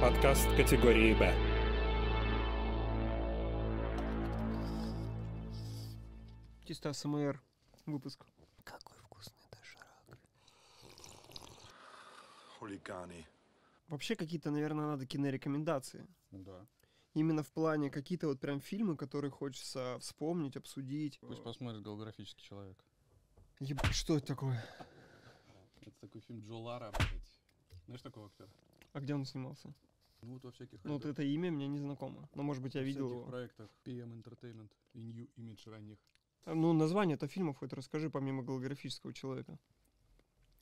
Подкаст категории «Б». Чисто СМР выпуск. Какой вкусный доширак. Хулиганы. Вообще какие-то, наверное, надо кинорекомендации. Да. Именно в плане какие-то вот прям фильмы, которые хочется вспомнить, обсудить. Пусть посмотрит голографический человек. Ебать, что это такое? Это такой фильм Джо Лара, блядь. Знаешь такого актера? А где он снимался? Ну, вот во всяких... Ну, вот это имя мне не знакомо. Но, может быть, я во видел его. В проектах PM Entertainment и New Image ранних. А, ну, название-то фильмов хоть расскажи, помимо голографического человека.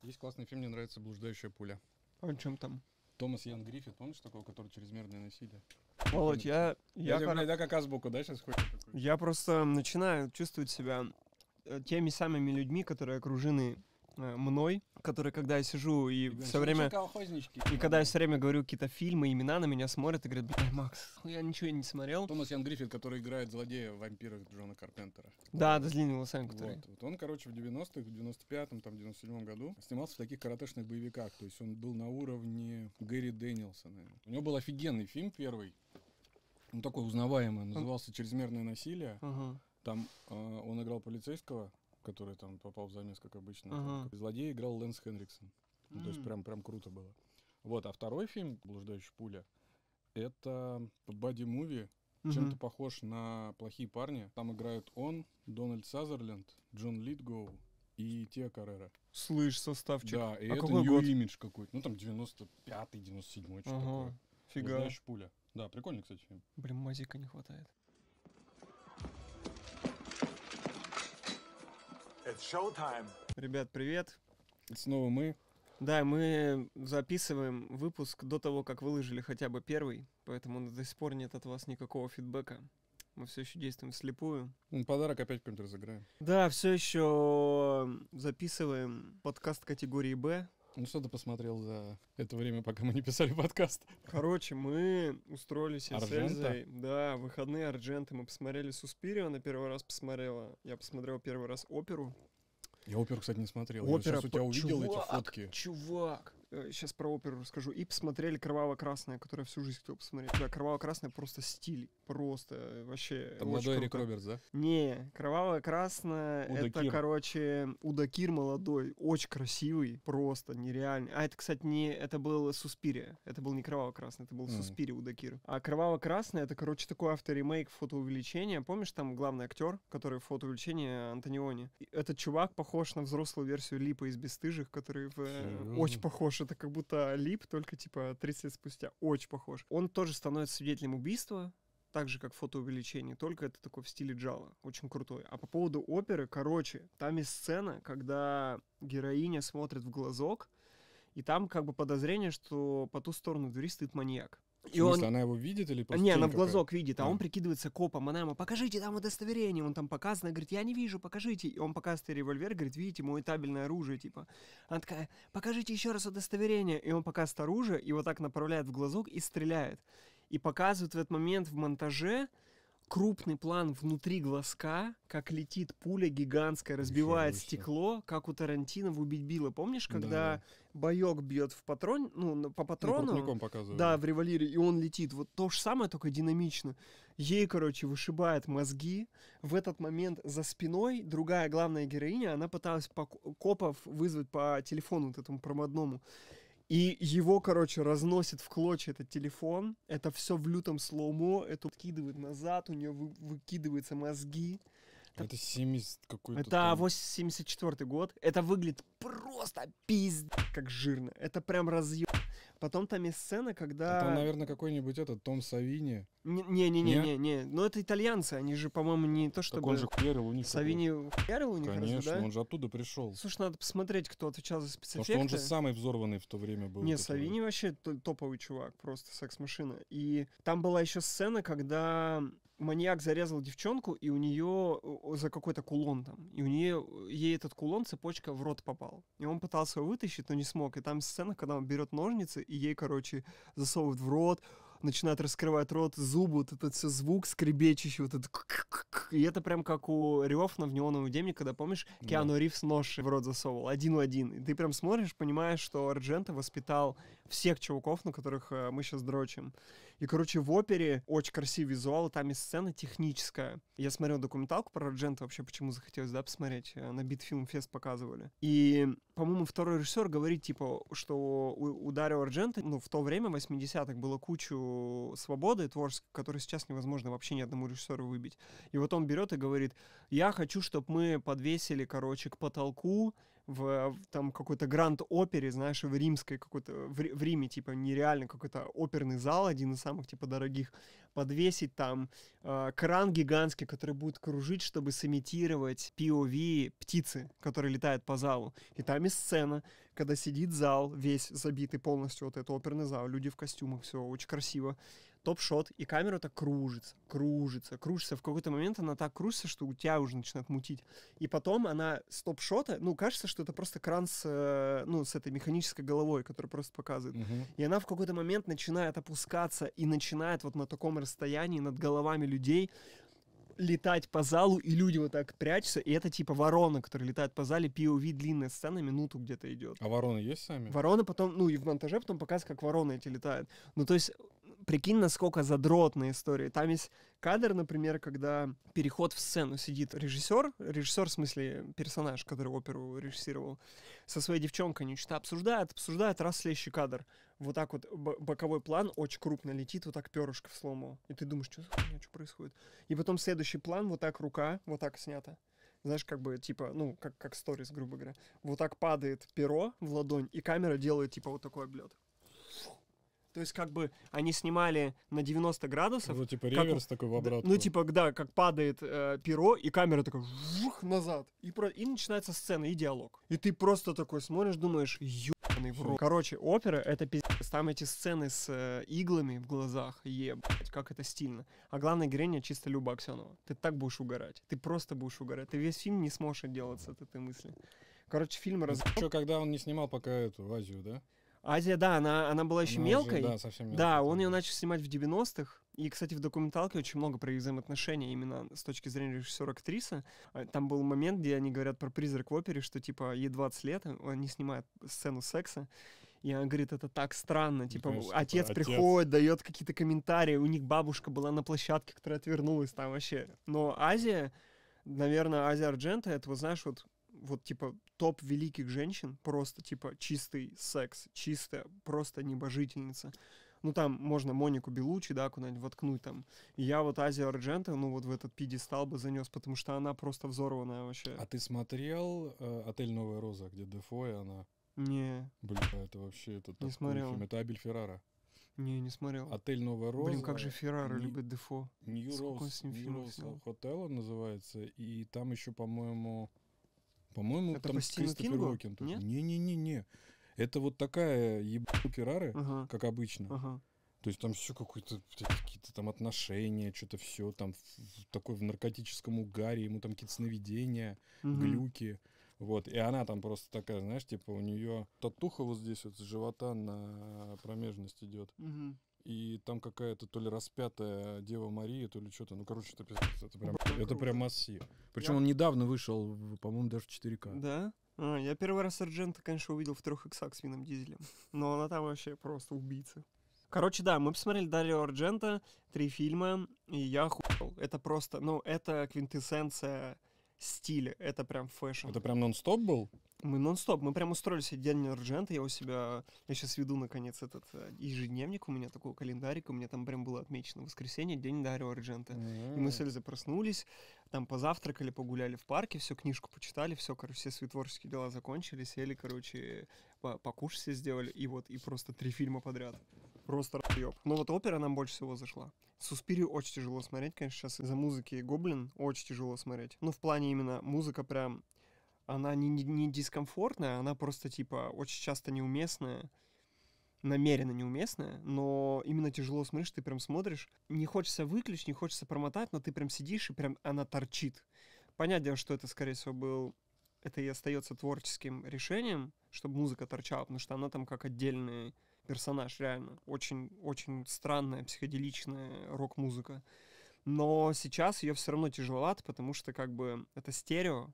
Есть классный фильм, мне нравится «Блуждающая пуля». А о чем там? Томас Ян Гриффит, помнишь такого, который чрезмерное насилие? Володь, я... Я, я, я, да, как азбуку, да, сейчас хочешь? Я просто начинаю чувствовать себя э, теми самыми людьми, которые окружены Э, мной, который, когда я сижу и Ребят, все время... И когда я все время говорю какие-то фильмы, имена на меня смотрят и говорят, блядь, Макс, ну я ничего не смотрел. Томас Ян Гриффит, который играет злодея в «Вампирах» Джона Карпентера. Да, да, с длинными который... Вот, вот он, короче, в 90-х, в 95-м, там, 97-м году снимался в таких каратешных боевиках, то есть он был на уровне Гэри Дэнилсона. У него был офигенный фильм первый, ну такой узнаваемый, назывался «Чрезмерное насилие». Угу. Там э, он играл полицейского, который там попал в замес, как обычно. Ага. Там, злодей играл Лэнс Хенриксон. Mm. Ну, то есть прям, прям круто было. Вот, а второй фильм «Блуждающая пуля» — это боди-муви, mm-hmm. чем-то похож на «Плохие парни». Там играют он, Дональд Сазерленд, Джон Литгоу и Тиа Каррера. Слышь, составчик. Да, и а это какой имидж год? какой-то. Ну, там 95-й, 97-й, что ага. такое. Фига. «Блуждающая пуля». Да, прикольный, кстати, фильм. Блин, мазика не хватает. It's Ребят, привет. Снова мы. Да, мы записываем выпуск до того, как выложили хотя бы первый, поэтому до сих пор нет от вас никакого фидбэка. Мы все еще действуем слепую. Ну, подарок опять какой-нибудь разыграем. Да, все еще э, записываем подкаст категории Б, ну что ты посмотрел за это время, пока мы не писали подкаст? Короче, мы устроились с Эльзой. Да, выходные Ардженты. Мы посмотрели Суспирио, она первый раз посмотрела. Я посмотрел первый раз оперу. Я оперу, кстати, не смотрел. Опера, я сейчас у тебя увидел чувак, эти фотки. Чувак, сейчас э, про оперу расскажу. И посмотрели «Кроваво-красное», которое всю жизнь кто посмотреть. Да, «Кроваво-красное» просто стиль. Просто э, вообще Там молодой круто. Эрик Робертс, да? Не, «Кроваво-красное» — это, короче, Удакир молодой. Очень красивый, просто нереально. А это, кстати, не... Это был «Суспирия». Это был не «Кроваво-красное», это был mm. «Суспирия» Удакир. А «Кроваво-красное» — это, короче, такой авторемейк фотоувеличения. Помнишь, там главный актер, который фотоувеличение Антониони? Этот чувак похож на взрослую версию Липа из «Бестыжих», который в... Э, очень похож что это как будто Лип, только типа 30 лет спустя. Очень похож. Он тоже становится свидетелем убийства, так же, как фотоувеличение, только это такое в стиле джала, очень крутой. А по поводу оперы, короче, там есть сцена, когда героиня смотрит в глазок, и там как бы подозрение, что по ту сторону двери стоит маньяк. И смысле, он... она его видит или просто Не, она в глазок видит, а, а он прикидывается копом. Она ему, покажите там удостоверение. Он там показано, говорит, я не вижу, покажите. И он показывает револьвер, говорит, видите, мой табельное оружие, типа. Она такая, покажите еще раз удостоверение. И он показывает оружие, и вот так направляет в глазок и стреляет. И показывают в этот момент в монтаже, крупный план внутри глазка, как летит пуля гигантская, разбивает Ничего стекло, как у Тарантино в «Убить Билла». Помнишь, когда да. боек бьет в патрон, ну, по ну, патрону? Ну, показывают. Да, в револьвере, и он летит. Вот то же самое, только динамично. Ей, короче, вышибает мозги. В этот момент за спиной другая главная героиня, она пыталась копов вызвать по телефону вот этому промодному. И его, короче, разносит в клочья этот телефон. Это все в лютом слоумо. Это откидывает назад, у нее вы, выкидываются мозги. А это, это 70 какой-то. Это а, там... 74 год. Это выглядит просто пизд, как жирно. Это прям разъем Потом там есть сцена, когда... Это, наверное, какой-нибудь этот Том Савини. Не-не-не-не-не. Но ну это итальянцы, они же, по-моему, не то чтобы... Так он же хуярил у них. Савини хуярил у них Конечно, разве, да? он же оттуда пришел. Слушай, надо посмотреть, кто отвечал за спецэффекты. Потому что он же самый взорванный в то время был. Не, который... Савини вообще топовый чувак, просто секс-машина. И там была еще сцена, когда маньяк зарезал девчонку, и у нее за какой-то кулон там. И у нее ей этот кулон, цепочка в рот попал. И он пытался его вытащить, но не смог. И там сцена, когда он берет ножницы, и ей, короче, засовывают в рот, начинает раскрывать рот, зубы, вот этот все звук скребечащий, вот этот... И это прям как у Риофана в «Неоновом демне», когда, помнишь, Киану да. Ривз нож в рот засовывал, один в один. И ты прям смотришь, понимаешь, что Арджента воспитал всех чуваков, на которых э, мы сейчас дрочим. И, короче, в опере очень красивый визуал, там и сцена техническая. Я смотрел документалку про Роджента, вообще почему захотелось, да, посмотреть. Э, на Битфильм Фест показывали. И, по-моему, второй режиссер говорит, типа, что у, у Дарио Арджента, ну, в то время, 80-х, было кучу свободы творческой, которую сейчас невозможно вообще ни одному режиссеру выбить. И вот он берет и говорит, я хочу, чтобы мы подвесили, короче, к потолку в, в там какой-то гранд-опере, знаешь, в римской какой-то, в, в Риме, типа, нереально какой-то оперный зал, один из самых, типа, дорогих, подвесить там э, кран гигантский, который будет кружить, чтобы сымитировать POV птицы, которые летают по залу. И там и сцена, когда сидит зал, весь забитый полностью, вот этот оперный зал, люди в костюмах, все очень красиво топ-шот, и камера так кружится, кружится, кружится. В какой-то момент она так кружится, что у тебя уже начинает мутить. И потом она с топ-шота, ну, кажется, что это просто кран с, э, ну, с этой механической головой, которая просто показывает. Угу. И она в какой-то момент начинает опускаться и начинает вот на таком расстоянии над головами людей летать по залу, и люди вот так прячутся, и это типа ворона, которая летает по зале, POV длинная сцена, минуту где-то идет. А вороны есть сами? Вороны потом, ну и в монтаже потом показывают, как вороны эти летают. Ну то есть прикинь, насколько задротная история. Там есть кадр, например, когда переход в сцену сидит режиссер, режиссер в смысле персонаж, который оперу режиссировал, со своей девчонкой, они что-то обсуждают, обсуждают, раз следующий кадр. Вот так вот боковой план очень крупно летит, вот так перышко в слому. И ты думаешь, что за хуйня, что происходит? И потом следующий план, вот так рука, вот так снято знаешь, как бы, типа, ну, как, как сторис, грубо говоря. Вот так падает перо в ладонь, и камера делает, типа, вот такой облет. То есть как бы они снимали на 90 градусов. Ну, типа реверс как, такой в обратку. Ну, типа, да, как падает э, перо, и камера такая вжух, назад. И, про, и начинается сцена, и диалог. И ты просто такой смотришь, думаешь, ебаный в рот. Короче, опера — это пиздец. Там эти сцены с э, иглами в глазах, ебать, как это стильно. А главная героиня чисто Люба Аксенова. Ты так будешь угорать. Ты просто будешь угорать. Ты весь фильм не сможешь отделаться от этой мысли. Короче, фильм ну, раз... Что, когда он не снимал пока эту Азию, да? Азия, да, она, она была еще она мелкой. Уже, да, совсем мелкой. Да, он ее начал снимать в 90-х. И, кстати, в документалке очень много про их взаимоотношения именно с точки зрения режиссера-актрисы. А, там был момент, где они говорят про призрак в опере, что, типа, ей 20 лет, а, они снимают сцену секса, и она говорит, это так странно. Ну, типа, конечно, отец, типа, отец приходит, дает какие-то комментарии. У них бабушка была на площадке, которая отвернулась там вообще. Но Азия, наверное, Азия Арджента, это, вот знаешь, вот вот, типа, топ великих женщин, просто, типа, чистый секс, чистая, просто небожительница. Ну, там можно Монику Белучи, да, куда-нибудь воткнуть там. И я вот Азия Арджента, ну, вот в этот пьедестал бы занес, потому что она просто взорванная вообще. А ты смотрел э, «Отель Новая Роза», где Дефо и она? Не. Блин, это вообще это не смотрел. фильм. Это Абель Феррара. Не, не смотрел. Отель Новая Роза. Блин, как же Феррара Нью... любит Дефо. Нью-Роуз Hotel называется. И там еще, по-моему, по-моему, это там Кристофер Уокен тоже. Не-не-не-не. Это вот такая ебануки рары, ага. как обычно. Ага. То есть там все какое-то, какие-то там отношения, что-то все там в, такой в наркотическом угаре, ему там какие-то сновидения, угу. глюки. Вот, и она там просто такая, знаешь, типа у нее татуха вот здесь вот с живота на промежность идет. Угу и там какая-то то ли распятая Дева Мария, то ли что-то. Ну, короче, это, это, прям, это прям массив. Причем я... он недавно вышел, по-моему, даже в 4К. Да? А, я первый раз Сержанта, конечно, увидел в трех иксах с Вином Дизелем. Но она там вообще просто убийца. Короче, да, мы посмотрели Дарио Арджента, три фильма, и я охуел. Это просто, ну, это квинтэссенция стиля, это прям фэшн. Это прям нон-стоп был? Мы нон-стоп, мы прям устроили себе день Арджента, я у себя, я сейчас веду, наконец, этот э, ежедневник, у меня такой календарик, у меня там прям было отмечено воскресенье, день Дарио Арджента. Mm-hmm. И мы с Эльзой проснулись, там позавтракали, погуляли в парке, все, книжку почитали, все, короче, все свои творческие дела закончили, сели, короче, по покушать все сделали, и вот, и просто три фильма подряд. Просто разъеб. Но вот опера нам больше всего зашла. Суспири очень тяжело смотреть, конечно, сейчас из-за музыки Гоблин очень тяжело смотреть. но ну, в плане именно музыка прям она не, не не дискомфортная, она просто, типа, очень часто неуместная, намеренно неуместная, но именно тяжело смотришь, ты прям смотришь, не хочется выключить, не хочется промотать, но ты прям сидишь и прям она торчит. Понятно, что это, скорее всего, был это и остается творческим решением, чтобы музыка торчала, потому что она там как отдельный персонаж, реально. Очень, очень странная, психоделичная рок-музыка. Но сейчас ее все равно тяжеловато, потому что как бы это стерео,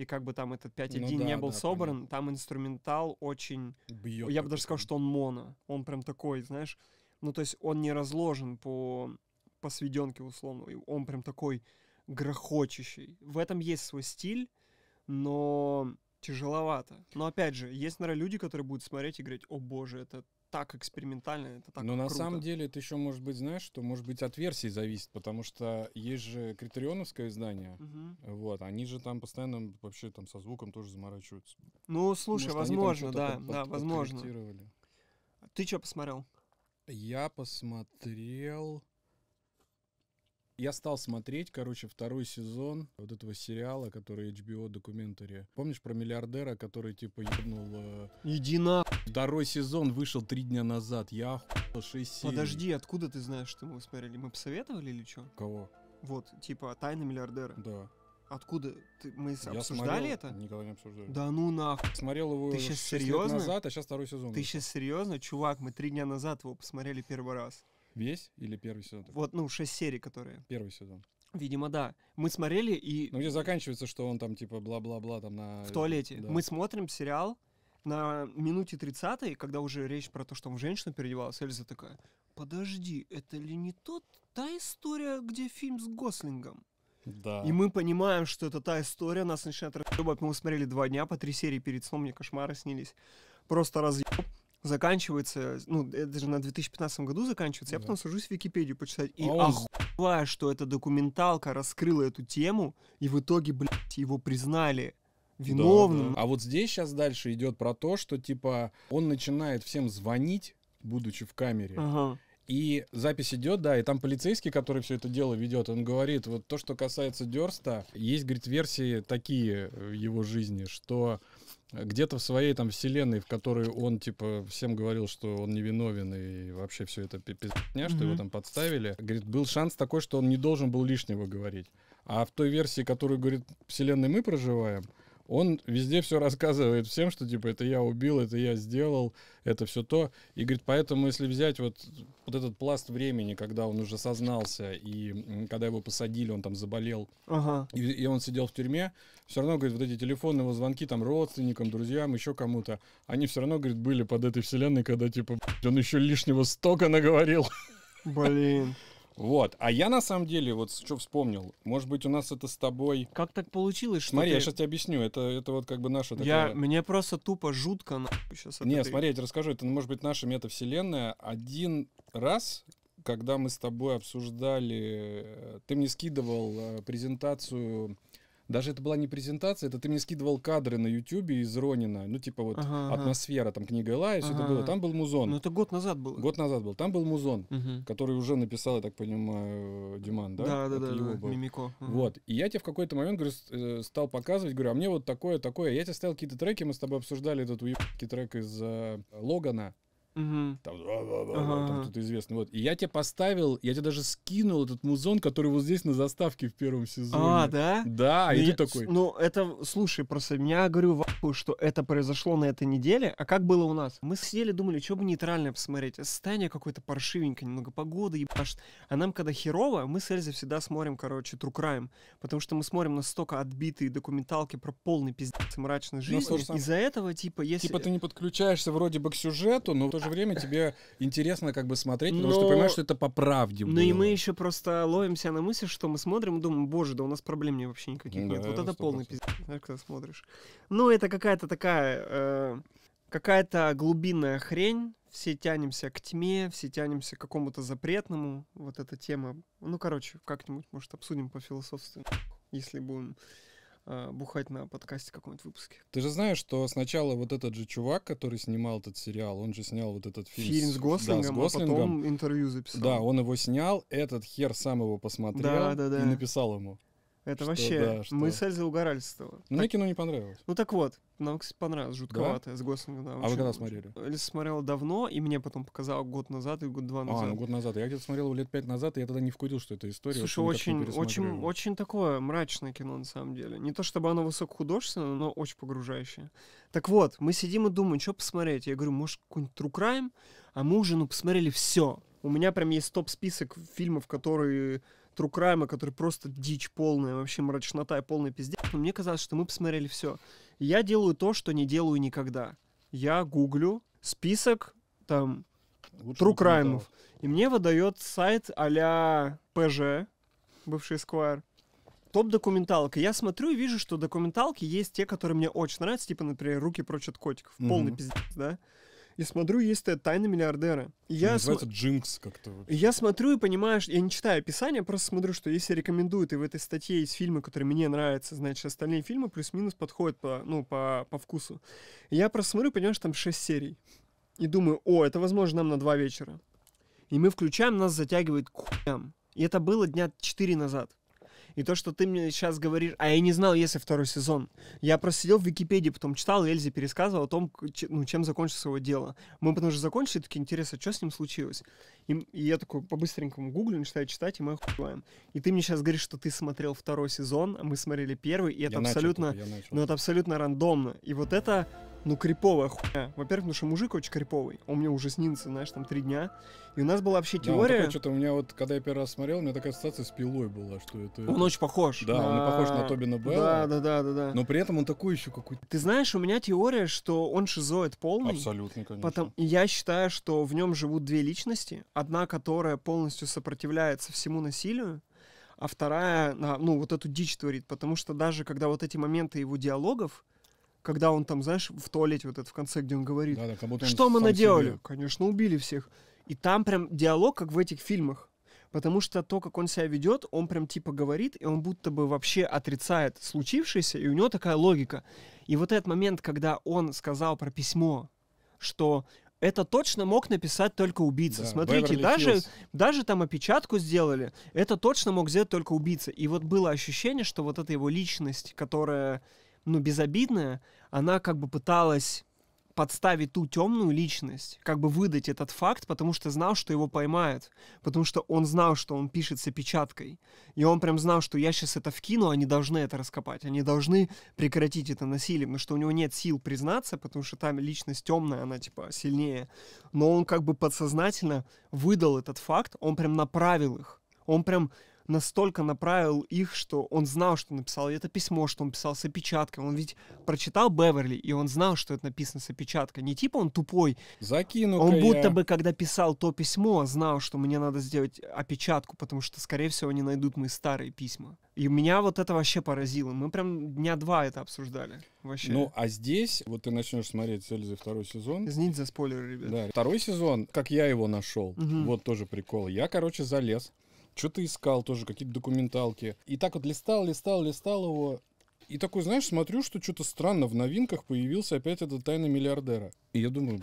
и как бы там этот 5.1 ну, да, не был да, собран, понятно. там инструментал очень... Бьет я бы даже сказал, что он моно. Он прям такой, знаешь... Ну, то есть он не разложен по, по сведенке, условно. Он прям такой грохочущий. В этом есть свой стиль, но тяжеловато. Но опять же, есть, наверное, люди, которые будут смотреть и говорить, о боже, это так экспериментально, это так Но круто. на самом деле это еще может быть, знаешь, что может быть от версии зависит, потому что есть же критерионовское издание, угу. вот, они же там постоянно вообще там со звуком тоже заморачиваются. Ну, слушай, может, возможно, да, под, да, под, возможно. Ты что посмотрел? Я посмотрел... Я стал смотреть, короче, второй сезон вот этого сериала, который HBO документари. Помнишь про миллиардера, который типа ебнул... Э, Иди на... Второй сезон вышел три дня назад. Я охуел 6 серий. Подожди, откуда ты знаешь, что мы его смотрели? Мы посоветовали или что? Кого? Вот, типа, тайны миллиардера. Да. Откуда? Ты, мы я обсуждали смотрел, это? Никогда не обсуждали. Да ну нахуй. Смотрел его ты сейчас серьезно? назад, а сейчас второй сезон. Ты сейчас серьезно? Чувак, мы три дня назад его посмотрели первый раз. Весь или первый сезон? Вот, ну, шесть серий, которые. Первый сезон. Видимо, да. Мы смотрели и... Ну, где заканчивается, что он там, типа, бла-бла-бла, там на... В туалете. Да. Мы смотрим сериал на минуте 30 когда уже речь про то, что он в женщину переодевалась, Эльза такая, подожди, это ли не тот, та история, где фильм с Гослингом? Да. И мы понимаем, что это та история, нас начинает разъебать. Мы смотрели два дня, по три серии перед сном, мне кошмары снились. Просто разъеб заканчивается, ну, это же на 2015 году заканчивается, да. я потом сажусь в Википедию почитать, и он... охуеваю, что эта документалка раскрыла эту тему, и в итоге, блядь, его признали виновным. Да, да. А вот здесь сейчас дальше идет про то, что, типа, он начинает всем звонить, будучи в камере, ага. И запись идет, да, и там полицейский, который все это дело ведет, он говорит, вот то, что касается Дерста, есть, говорит, версии такие в э, его жизни, что где-то в своей там вселенной, в которой он типа всем говорил, что он невиновен и вообще все это пиздня, что mm-hmm. его там подставили. Говорит, был шанс такой, что он не должен был лишнего говорить. А в той версии, которую, говорит, вселенной мы проживаем, он везде все рассказывает всем, что типа это я убил, это я сделал, это все то. И говорит, поэтому если взять вот, вот этот пласт времени, когда он уже сознался, и когда его посадили, он там заболел, ага. и, и он сидел в тюрьме, все равно, говорит, вот эти телефонные его звонки там родственникам, друзьям, еще кому-то, они все равно, говорит, были под этой вселенной, когда типа он еще лишнего столько наговорил. Блин. Вот. А я на самом деле вот что вспомнил. Может быть, у нас это с тобой... Как так получилось, что Смотри, ты... я сейчас тебе объясню. Это, это вот как бы наша такая... Я... Мне просто тупо жутко на... сейчас Не, этой... смотри, я тебе расскажу. Это, может быть, наша метавселенная. Один раз когда мы с тобой обсуждали, э, ты мне скидывал э, презентацию даже это была не презентация, это ты мне скидывал кадры на Ютубе из Ронина, ну типа вот ага, атмосфера, там книга Элая, все это было. Там был Музон. Ну это год назад был. Год назад был. Там был Музон, угу. который уже написал, я так понимаю, Диман, да? Да, да, это да, да, Мимико. Вот. И я тебе в какой-то момент говорю, э, стал показывать, говорю, а мне вот такое, такое. Я тебе ставил какие-то треки, мы с тобой обсуждали этот уебки трек из э, Логана. Угу. Там, ага. там кто-то известный. Вот. И я тебе поставил, я тебе даже скинул этот музон, который вот здесь на заставке в первом сезоне. А, да? Да, Но и ну, ты такой. Ну, это, слушай, просто меня, говорю, ваху, что это произошло на этой неделе. А как было у нас? Мы сидели, думали, что бы нейтральное посмотреть. Состояние какое-то паршивенькое, немного погоды, ебашит. А нам, когда херово, мы с Эльзой всегда смотрим, короче, True Crime. Потому что мы смотрим настолько отбитые документалки про полный пиздец и мрачной ну, жизни. Из-за этого, типа, если... Типа ты не подключаешься вроде бы к сюжету, но то же время тебе интересно как бы смотреть, потому Но... что ты понимаешь, что это по правде Ну и мы еще просто ловимся на мысль, что мы смотрим и думаем, боже, да у нас проблем не вообще никаких да, нет. Вот это 100%. полный пиздец, когда смотришь. Ну это какая-то такая, э, какая-то глубинная хрень, все тянемся к тьме, все тянемся к какому-то запретному, вот эта тема. Ну, короче, как-нибудь, может, обсудим по философству, если будем... Э, бухать на подкасте каком-нибудь выпуске. Ты же знаешь, что сначала вот этот же чувак, который снимал этот сериал, он же снял вот этот фильм. Фильм с Гослингом, да, с Гослингом. а потом интервью записал. Да, он его снял, этот хер сам его посмотрел да, да, да. и написал ему. Это что, вообще да, что... Эльзой заугоральства. с этого. Ну, мне кино не понравилось. Ну так вот, нам, кстати, понравилось, жутковатое да? с Гослингом. Да, а вы когда смотрели? Эльза смотрела давно, и мне потом показал год назад и год-два назад. А, ну год назад. Я где-то смотрел его лет пять назад, и я тогда не вкурил, что это история. Слушай, очень, очень, очень такое мрачное кино, на самом деле. Не то чтобы оно высокохудожественное, но очень погружающее. Так вот, мы сидим и думаем, что посмотреть. Я говорю, может, какой-нибудь True Crime? А мы уже, ну, посмотрели все. У меня прям есть топ-список фильмов, которые true crime, который просто дичь полная, вообще мрачнота и полный пиздец. Но мне казалось, что мы посмотрели все. Я делаю то, что не делаю никогда. Я гуглю список там Лучше true crime. И мне выдает сайт а-ля ПЖ, бывший сквайр Топ-документалка. Я смотрю и вижу, что документалки есть те, которые мне очень нравятся, типа, например, «Руки прочь от котиков». Полный mm-hmm. пиздец, да? и смотрю, есть тайна миллиардера. я Называется см... джинкс как-то. Я смотрю и понимаю, что я не читаю описание, просто смотрю, что если рекомендуют, и в этой статье есть фильмы, которые мне нравятся, значит, остальные фильмы плюс-минус подходят по, ну, по, по вкусу. я просто смотрю, понимаю, что там 6 серий. И думаю, о, это возможно нам на два вечера. И мы включаем, нас затягивает к хуям. И это было дня 4 назад. И то, что ты мне сейчас говоришь, а я не знал, если второй сезон. Я просто сидел в Википедии, потом читал, и Эльзе пересказывал о том, ну, чем закончится его дело. Мы потом уже закончили, такие, интересно, а что с ним случилось? И, и я такой по-быстренькому гуглю, начинаю читать, и мы охуеваем. И ты мне сейчас говоришь, что ты смотрел второй сезон, а мы смотрели первый, и это я абсолютно... Начал, только, начал. Ну, это абсолютно рандомно. И вот это, ну, криповая хуйня. Во-первых, потому что мужик очень криповый. Он мне уже снится, знаешь, там три дня. И у нас была вообще теория... Да, что-то у меня вот, когда я первый раз смотрел, у меня такая ассоциация с пилой была, что это... Он очень похож. Да, на... он похож на Тобина Белла. Да, да, да, да, да. Но при этом он такой еще какой-то... Ты знаешь, у меня теория, что он шизоид полный. Абсолютно, конечно. Потом... И я считаю, что в нем живут две личности, одна, которая полностью сопротивляется всему насилию, а вторая, ну, вот эту дичь творит, потому что даже когда вот эти моменты его диалогов, когда он там, знаешь, в туалете вот это в конце, где он говорит, да, да, что мы наделали? Себе. Конечно, убили всех. И там прям диалог, как в этих фильмах. Потому что то, как он себя ведет, он прям типа говорит, и он будто бы вообще отрицает случившееся, и у него такая логика. И вот этот момент, когда он сказал про письмо, что это точно мог написать только убийца. Да, Смотрите, Beverly даже, Hills. даже там опечатку сделали, это точно мог сделать только убийца. И вот было ощущение, что вот эта его личность, которая, ну, безобидная, она как бы пыталась подставить ту темную личность, как бы выдать этот факт, потому что знал, что его поймают, потому что он знал, что он пишется печаткой, и он прям знал, что я сейчас это вкину, они должны это раскопать, они должны прекратить это насилие, потому что у него нет сил признаться, потому что там личность темная, она типа сильнее, но он как бы подсознательно выдал этот факт, он прям направил их, он прям настолько направил их, что он знал, что написал это письмо, что он писал с опечаткой. Он ведь прочитал Беверли, и он знал, что это написано с опечаткой. Не типа он тупой. Закину. Он будто я. бы, когда писал то письмо, знал, что мне надо сделать опечатку, потому что, скорее всего, они найдут мои старые письма. И меня вот это вообще поразило. Мы прям дня два это обсуждали. Вообще. Ну, а здесь, вот ты начнешь смотреть Сельзы второй сезон. Извините за спойлеры, ребят. Да. Второй сезон, как я его нашел, угу. вот тоже прикол. Я, короче, залез что-то искал тоже, какие-то документалки. И так вот листал, листал, листал его. И такой, знаешь, смотрю, что что-то странно в новинках появился опять этот «Тайна миллиардера». И я думаю,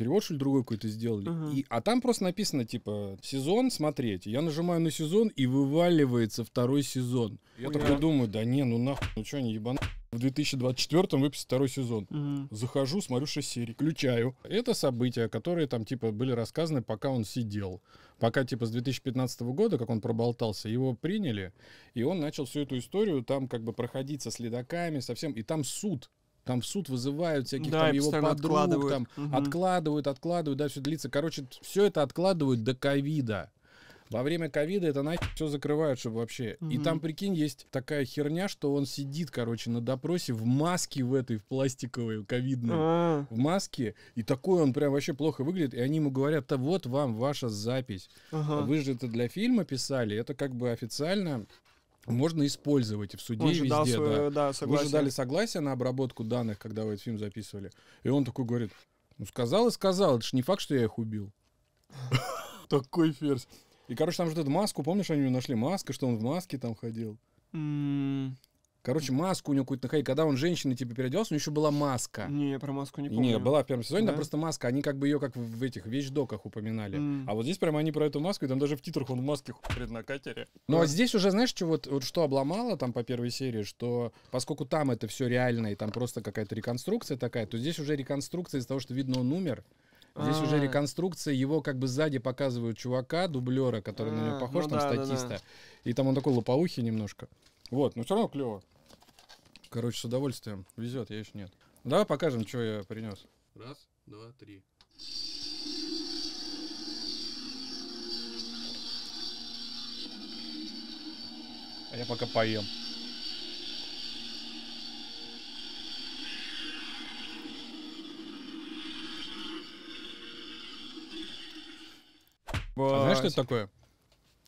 перевод, что ли, другой какой-то сделали. Ага. И, а там просто написано, типа, сезон смотреть. Я нажимаю на сезон, и вываливается второй сезон. Я такой думаю, да не, ну нахуй, ну что они ебанули. В 2024 м выпустит второй сезон. Угу. Захожу, смотрю 6 серий, включаю. Это события, которые там типа были рассказаны, пока он сидел. Пока типа с 2015 года, как он проболтался, его приняли, и он начал всю эту историю там как бы проходить со следаками, совсем. И там суд там в суд вызывают всяких да, там его подруг, откладывают. там угу. откладывают, откладывают, дальше длится. Короче, все это откладывают до ковида. Во время ковида это нахер все закрывают, чтобы вообще. mm И там, прикинь, есть такая херня, что он сидит, короче, на допросе в маске в этой, в пластиковой, ковидной, mm-hmm. в маске. И такой он прям вообще плохо выглядит. И они ему говорят, да вот вам ваша запись. Uh-huh. Вы же это для фильма писали. Это как бы официально можно использовать и в суде, он и везде. Свое, да. Э, да, Вы же дали согласие на обработку данных, когда вы этот фильм записывали. И он такой говорит, ну сказал и сказал, это же не факт, что я их убил. Такой ферзь. И, короче, там же эту маску, помнишь, они у него нашли маска, что он в маске там ходил? Короче, маску у него какую-то и когда он женщины типа переоделся, у него еще была маска. Не, я про маску не помню. Не, была в первом сезоне, да? там просто маска. Они как бы ее как в этих вещдоках упоминали. Mm. А вот здесь прямо они про эту маску, и там даже в титрах он в маске ходит на катере. Ну, ну а, а здесь уже, знаешь, что вот, вот что обломало там по первой серии, что поскольку там это все реально, и там просто какая-то реконструкция такая, то здесь уже реконструкция из того, что видно он умер. Здесь А-а-а. уже а. реконструкция, его как бы сзади показывают чувака, дублера, который А-а-а. на него а, похож, ну, там да, статиста. Да, да. И там он такой лопоухий немножко. Вот, но все равно клево. Короче, с удовольствием. Везет, я еще нет. Давай покажем, что я принес. Раз, два, три. А я пока поем. А знаешь, что это такое?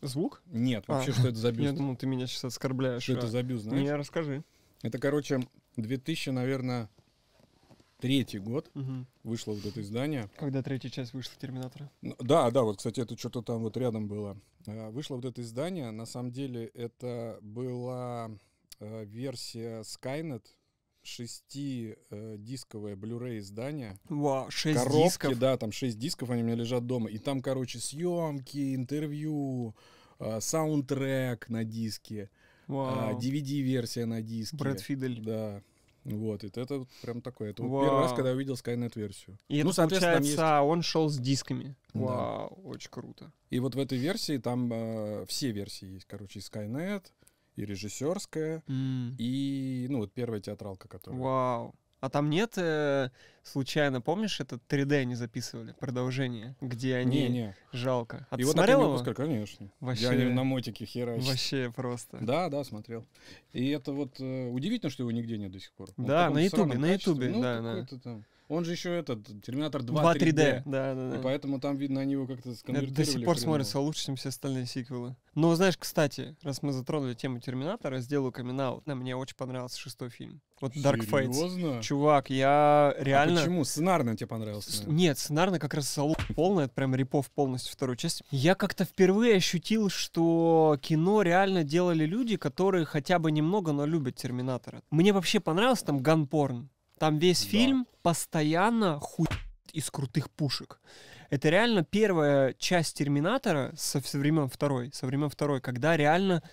Звук? Нет, вообще, а, что это за бюст? Я думал, ты меня сейчас оскорбляешь. Что а? это за бюст, знаешь? Не, расскажи. Это, короче, 2000, наверное, третий год угу. вышло вот это издание. Когда третья часть вышла «Терминатора». Ну, да, да, вот, кстати, это что-то там вот рядом было. А, вышло вот это издание. На самом деле это была э, версия Skynet, шестидисковое Blu-ray издание. Вау, шесть коробки, дисков? да, там шесть дисков, они у меня лежат дома. И там, короче, съемки, интервью, а, саундтрек на диске, DVD-версия а, на диске. Брэд Фидель. Да. Вот, это, это прям такое. Это Вау. первый раз, когда я увидел Skynet-версию. И ну, это, соответственно, получается, есть... он шел с дисками. Вау, да. очень круто. И вот в этой версии там э, все версии есть, короче, и Skynet, и режиссерская, mm. и, ну, вот первая театралка, которая... Вау. А там нет, э, случайно, помнишь, это 3D они записывали, продолжение, где они... Не, не. Жалко. А и ты вот смотрел его? Выпуска, конечно. Вообще. Я на мотике херачил. Вообще просто. Да, да, смотрел. И это вот э, удивительно, что его нигде нет до сих пор. Он да, на ютубе, на ютубе, ну, да, да. Там... Он же еще этот, Терминатор 2, 2 3D. 3D. Да, да, да. И поэтому там, видно, они его как-то сконвертировали. Это до сих пор смотрится лучше, чем все остальные сиквелы. Но, знаешь, кстати, раз мы затронули тему Терминатора, сделаю камин На мне очень понравился шестой фильм. Вот Дарк Серьезно? Fates. Чувак, я а реально... А почему? Сценарно тебе понравился? С... Нет, сценарно как раз салон полный, это прям репов полностью вторую часть. Я как-то впервые ощутил, что кино реально делали люди, которые хотя бы немного, но любят Терминатора. Мне вообще понравился там ганпорн. Там весь да. фильм постоянно хуй из крутых пушек. Это реально первая часть Терминатора со, со времен второй, со времен второй, когда реально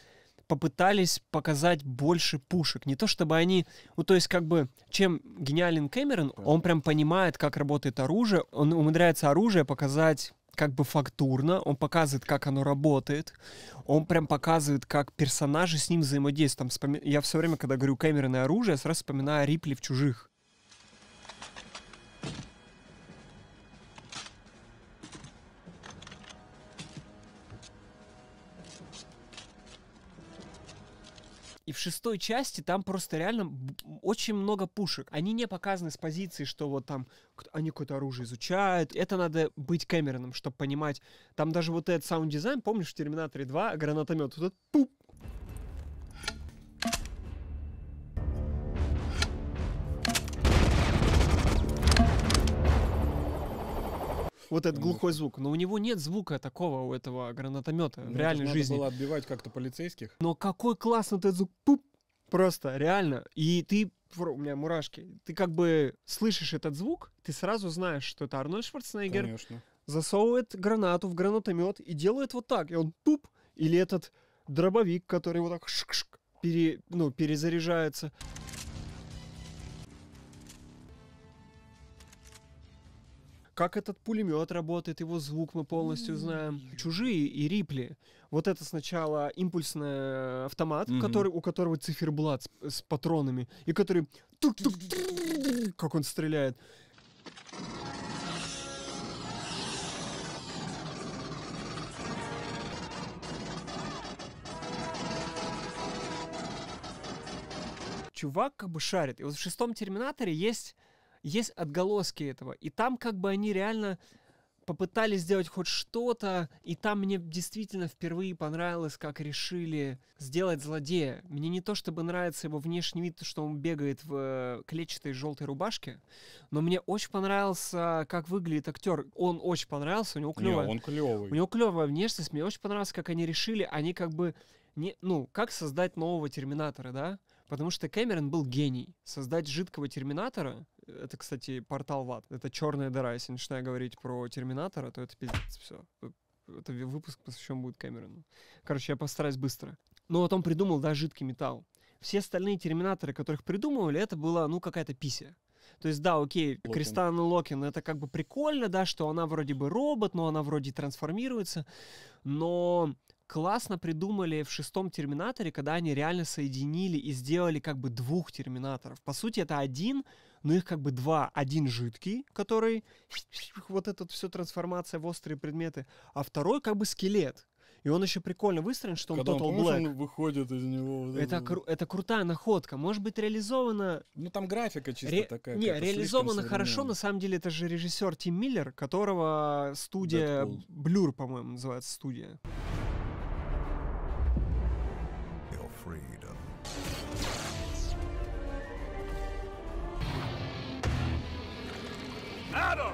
попытались показать больше пушек. Не то чтобы они... Ну, то есть, как бы, чем гениален Кэмерон, он прям понимает, как работает оружие, он умудряется оружие показать как бы фактурно, он показывает, как оно работает, он прям показывает, как персонажи с ним взаимодействуют. Там вспом... Я все время, когда говорю Кэмерон и оружие, я сразу вспоминаю Рипли в «Чужих». И в шестой части там просто реально очень много пушек. Они не показаны с позиции, что вот там они какое-то оружие изучают. Это надо быть Кэмероном, чтобы понимать. Там даже вот этот саунд-дизайн, помнишь, в «Терминаторе 2» гранатомет, вот этот пуп, Вот этот глухой звук. Но у него нет звука такого у этого гранатомета в ну, реальной надо жизни. Надо было отбивать как-то полицейских. Но какой классный этот звук. Пуп! Просто, реально. И ты у меня мурашки. Ты как бы слышишь этот звук, ты сразу знаешь, что это Арнольд Шварценеггер Конечно. засовывает гранату в гранатомет и делает вот так. И он пуп! Или этот дробовик, который вот так шк-шк пере, ну, перезаряжается. как этот пулемет работает, его звук мы полностью знаем. Чужие и Рипли. Вот это сначала импульсный э, автомат, mm-hmm. который, у которого циферблат с, с патронами, и который тук-тук, как он стреляет. чувак как бы шарит. И вот в шестом Терминаторе есть есть отголоски этого. И там как бы они реально попытались сделать хоть что-то, и там мне действительно впервые понравилось, как решили сделать злодея. Мне не то чтобы нравится его внешний вид, что он бегает в клетчатой желтой рубашке, но мне очень понравился, как выглядит актер. Он очень понравился, у него клевая. Не, он клевый. У него клевая внешность, мне очень понравилось, как они решили, они как бы не, ну, как создать нового Терминатора, да? Потому что Кэмерон был гений. Создать жидкого терминатора, это, кстати, портал в ад, это черная дыра. Если начинаю говорить про терминатора, то это пиздец, все. Э, это выпуск посвящен будет Кэмерону. Короче, я постараюсь быстро. Но вот он придумал, да, жидкий металл. Все остальные терминаторы, которых придумывали, это была, ну, какая-то пися. То есть, да, окей, Локин. Кристан Локин, это как бы прикольно, да, что она вроде бы робот, но она вроде трансформируется, но классно придумали в шестом Терминаторе, когда они реально соединили и сделали как бы двух Терминаторов. По сути, это один, но их как бы два. Один жидкий, который вот этот все трансформация в острые предметы, а второй как бы скелет. И он еще прикольно выстроен, что он Когда Total он, Black. он выходит из него. Вот это, это... Кру- это крутая находка. Может быть, реализована... Ну, там графика чисто Ре... такая. Не, реализована хорошо. На самом деле, это же режиссер Тим Миллер, которого студия... Дэдпул. Blur, по-моему, называется студия. Adam!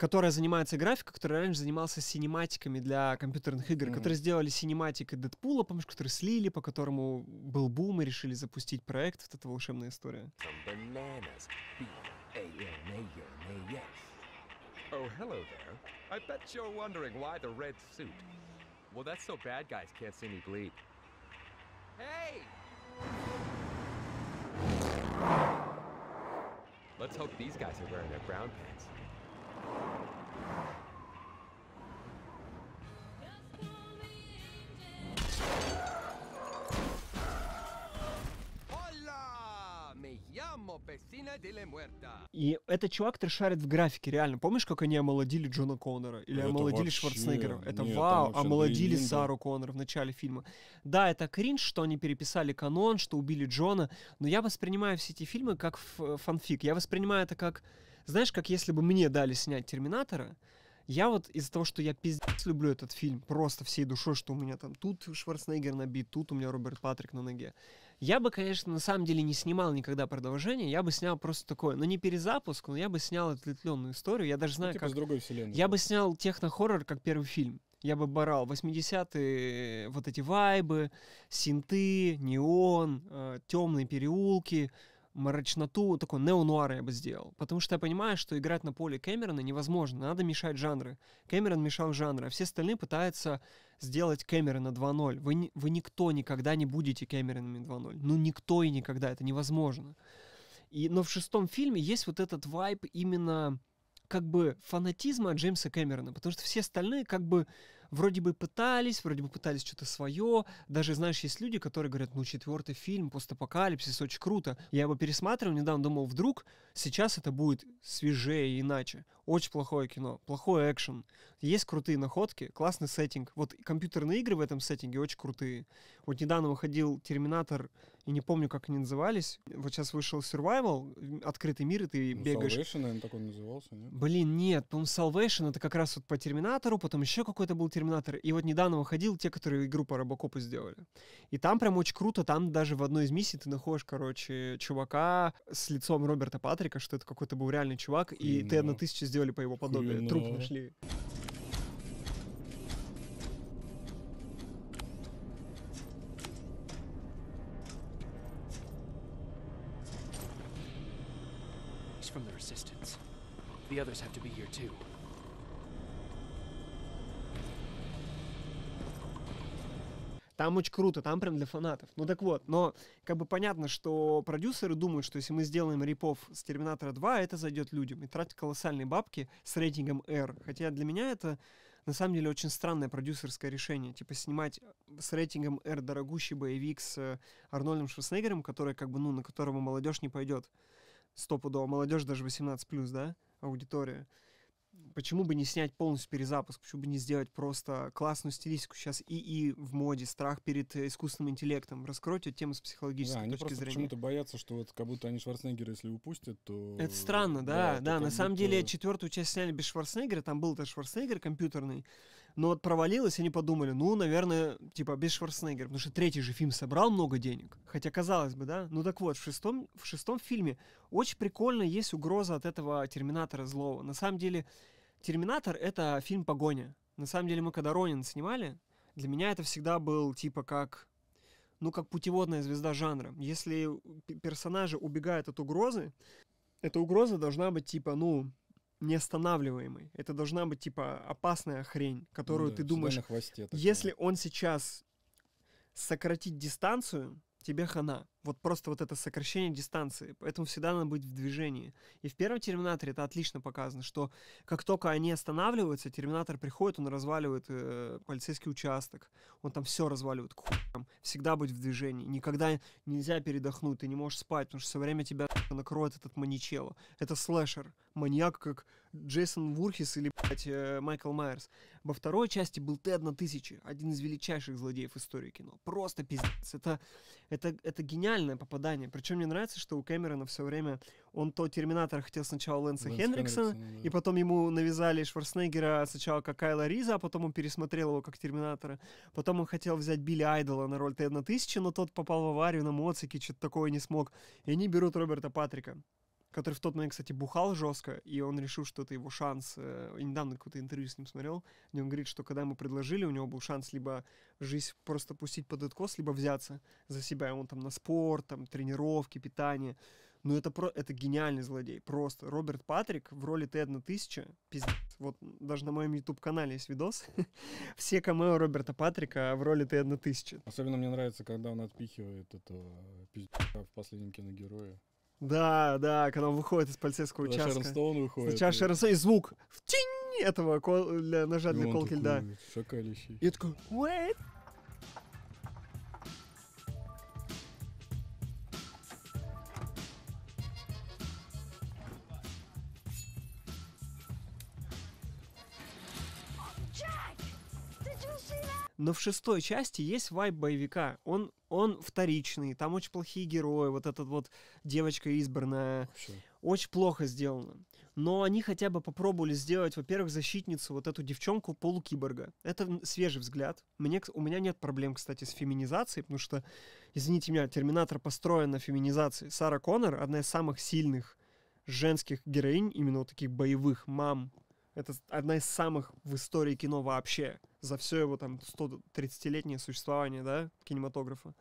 которая занимается графикой, который раньше занимался синематиками для компьютерных игр, mm-hmm. которые сделали синематик и Дэдпула, помнишь, которые слили, по которому был бум и решили запустить проект, вот эта волшебная история. Oh, Let's hope these guys are wearing their brown pants. И этот чувак трешарит в графике, реально. Помнишь, как они омолодили Джона Коннора? Или это омолодили Шварценеггера? Это Нет, вау, омолодили линда. Сару Коннора в начале фильма. Да, это кринж, что они переписали канон, что убили Джона, но я воспринимаю все эти фильмы как фанфик. Я воспринимаю это как знаешь, как если бы мне дали снять «Терминатора», я вот из-за того, что я пиздец люблю этот фильм, просто всей душой, что у меня там тут Шварценеггер набит, тут у меня Роберт Патрик на ноге. Я бы, конечно, на самом деле не снимал никогда продолжение, я бы снял просто такое, ну не перезапуск, но я бы снял отлетленную историю, я даже ну, знаю, ну, типа как... с другой вселенной. Я бы снял техно-хоррор, как первый фильм. Я бы барал 80-е вот эти вайбы, синты, неон, темные переулки, мрачноту, такой неонуар я бы сделал. Потому что я понимаю, что играть на поле Кэмерона невозможно, надо мешать жанры. Кэмерон мешал жанры, а все остальные пытаются сделать Кэмерона 2.0. Вы, вы никто никогда не будете Кэмеронами 2.0. Ну никто и никогда, это невозможно. И, но в шестом фильме есть вот этот вайб именно как бы фанатизма Джеймса Кэмерона, потому что все остальные как бы вроде бы пытались, вроде бы пытались что-то свое. Даже, знаешь, есть люди, которые говорят, ну, четвертый фильм, постапокалипсис, очень круто. Я его пересматривал недавно, думал, вдруг сейчас это будет свежее и иначе. Очень плохое кино, плохой экшен. Есть крутые находки, классный сеттинг. Вот компьютерные игры в этом сеттинге очень крутые. Вот недавно выходил «Терминатор и не помню, как они назывались. Вот сейчас вышел Survival, открытый мир, и ты ну, бегаешь. Salvation, наверное, такой назывался, нет? Блин, нет, по-моему, Salvation это как раз вот по Терминатору, потом еще какой-то был Терминатор, и вот недавно выходил те, которые игру по Робокопу сделали. И там прям очень круто, там даже в одной из миссий ты находишь, короче, чувака с лицом Роберта Патрика, что это какой-то был реальный чувак, Хуйно. и Т-1000 ну. сделали по его подобию, Хуйно. труп нашли. The others have to be here too. Там очень круто, там прям для фанатов. Ну так вот, но как бы понятно, что продюсеры думают, что если мы сделаем рипов с Терминатора 2, это зайдет людям и тратят колоссальные бабки с рейтингом R. Хотя для меня это на самом деле очень странное продюсерское решение. Типа снимать с рейтингом R дорогущий боевик с э, Арнольдом Шварценеггером, который как бы, ну, на которого молодежь не пойдет стопудово, молодежь даже 18+, да, аудитория, почему бы не снять полностью перезапуск, почему бы не сделать просто классную стилистику сейчас и и в моде, страх перед э, искусственным интеллектом, раскройте эту тему с психологической да, они точки зрения. почему-то боятся, что вот как будто они Шварценеггера, если упустят, то... Это странно, да, да, да на самом будто... деле четвертую часть сняли без Шварценеггера, там был даже Шварценеггер компьютерный, но вот провалилось, они подумали, ну, наверное, типа, без Шварценеггера, потому что третий же фильм собрал много денег. Хотя, казалось бы, да? Ну так вот, в шестом, в шестом фильме очень прикольно есть угроза от этого Терминатора злого. На самом деле, Терминатор — это фильм «Погоня». На самом деле, мы когда Ронин снимали, для меня это всегда был, типа, как ну, как путеводная звезда жанра. Если персонажи убегают от угрозы, эта угроза должна быть, типа, ну, неостанавливаемый. Это должна быть типа опасная хрень, которую ну, ты думаешь, хвосте, если он сейчас сократить дистанцию, тебе хана вот просто вот это сокращение дистанции, поэтому всегда надо быть в движении. И в первом Терминаторе это отлично показано, что как только они останавливаются, Терминатор приходит, он разваливает э, полицейский участок, он там все разваливает к хуям. Всегда быть в движении, никогда нельзя передохнуть, ты не можешь спать, потому что все время тебя накроет этот маничело. Это слэшер, маньяк, как Джейсон Вурхис или, блядь, э, Майкл Майерс. Во второй части был Т-1000, один из величайших злодеев истории кино. Просто пиздец. Это, это, это гениально гениальное попадание. Причем мне нравится, что у Кэмерона все время он то Терминатор хотел сначала Лэнса Лэнс Хендриксона, Хендриксона да. и потом ему навязали Шварценеггера а сначала как Кайла Риза, а потом он пересмотрел его как Терминатора. Потом он хотел взять Билли Айдола на роль Т-1000, но тот попал в аварию на моцике, что-то такое не смог. И они берут Роберта Патрика который в тот момент, кстати, бухал жестко, и он решил, что это его шанс. Я э, недавно какое-то интервью с ним смотрел, где он говорит, что когда ему предложили, у него был шанс либо жизнь просто пустить под откос, либо взяться за себя. И он там на спорт, там тренировки, питание. Но это, про... это гениальный злодей, просто. Роберт Патрик в роли Тед на 1000, пиздец. Вот даже на моем YouTube-канале есть видос. Все камео Роберта Патрика в роли Тед на 1000. Особенно мне нравится, когда он отпихивает этого пиздец в последнем киногерое. Да, да, когда он выходит из полицейского когда участка. Шерон Стоун выходит. Сначала Шерон Стоун и звук в тень этого кол, для, ножа для колки льда. Шокалищий. И такой, wait, Но в шестой части есть вайб боевика. Он он вторичный, там очень плохие герои, вот этот вот девочка избранная. Вообще. Очень плохо сделано. Но они хотя бы попробовали сделать, во-первых, защитницу, вот эту девчонку полукиборга. Это свежий взгляд. Мне, у меня нет проблем, кстати, с феминизацией, потому что, извините меня, Терминатор построен на феминизации. Сара Коннор одна из самых сильных женских героинь, именно вот таких боевых мам это одна из самых в истории кино вообще. За все его там 130-летнее существование, да, кинематографа.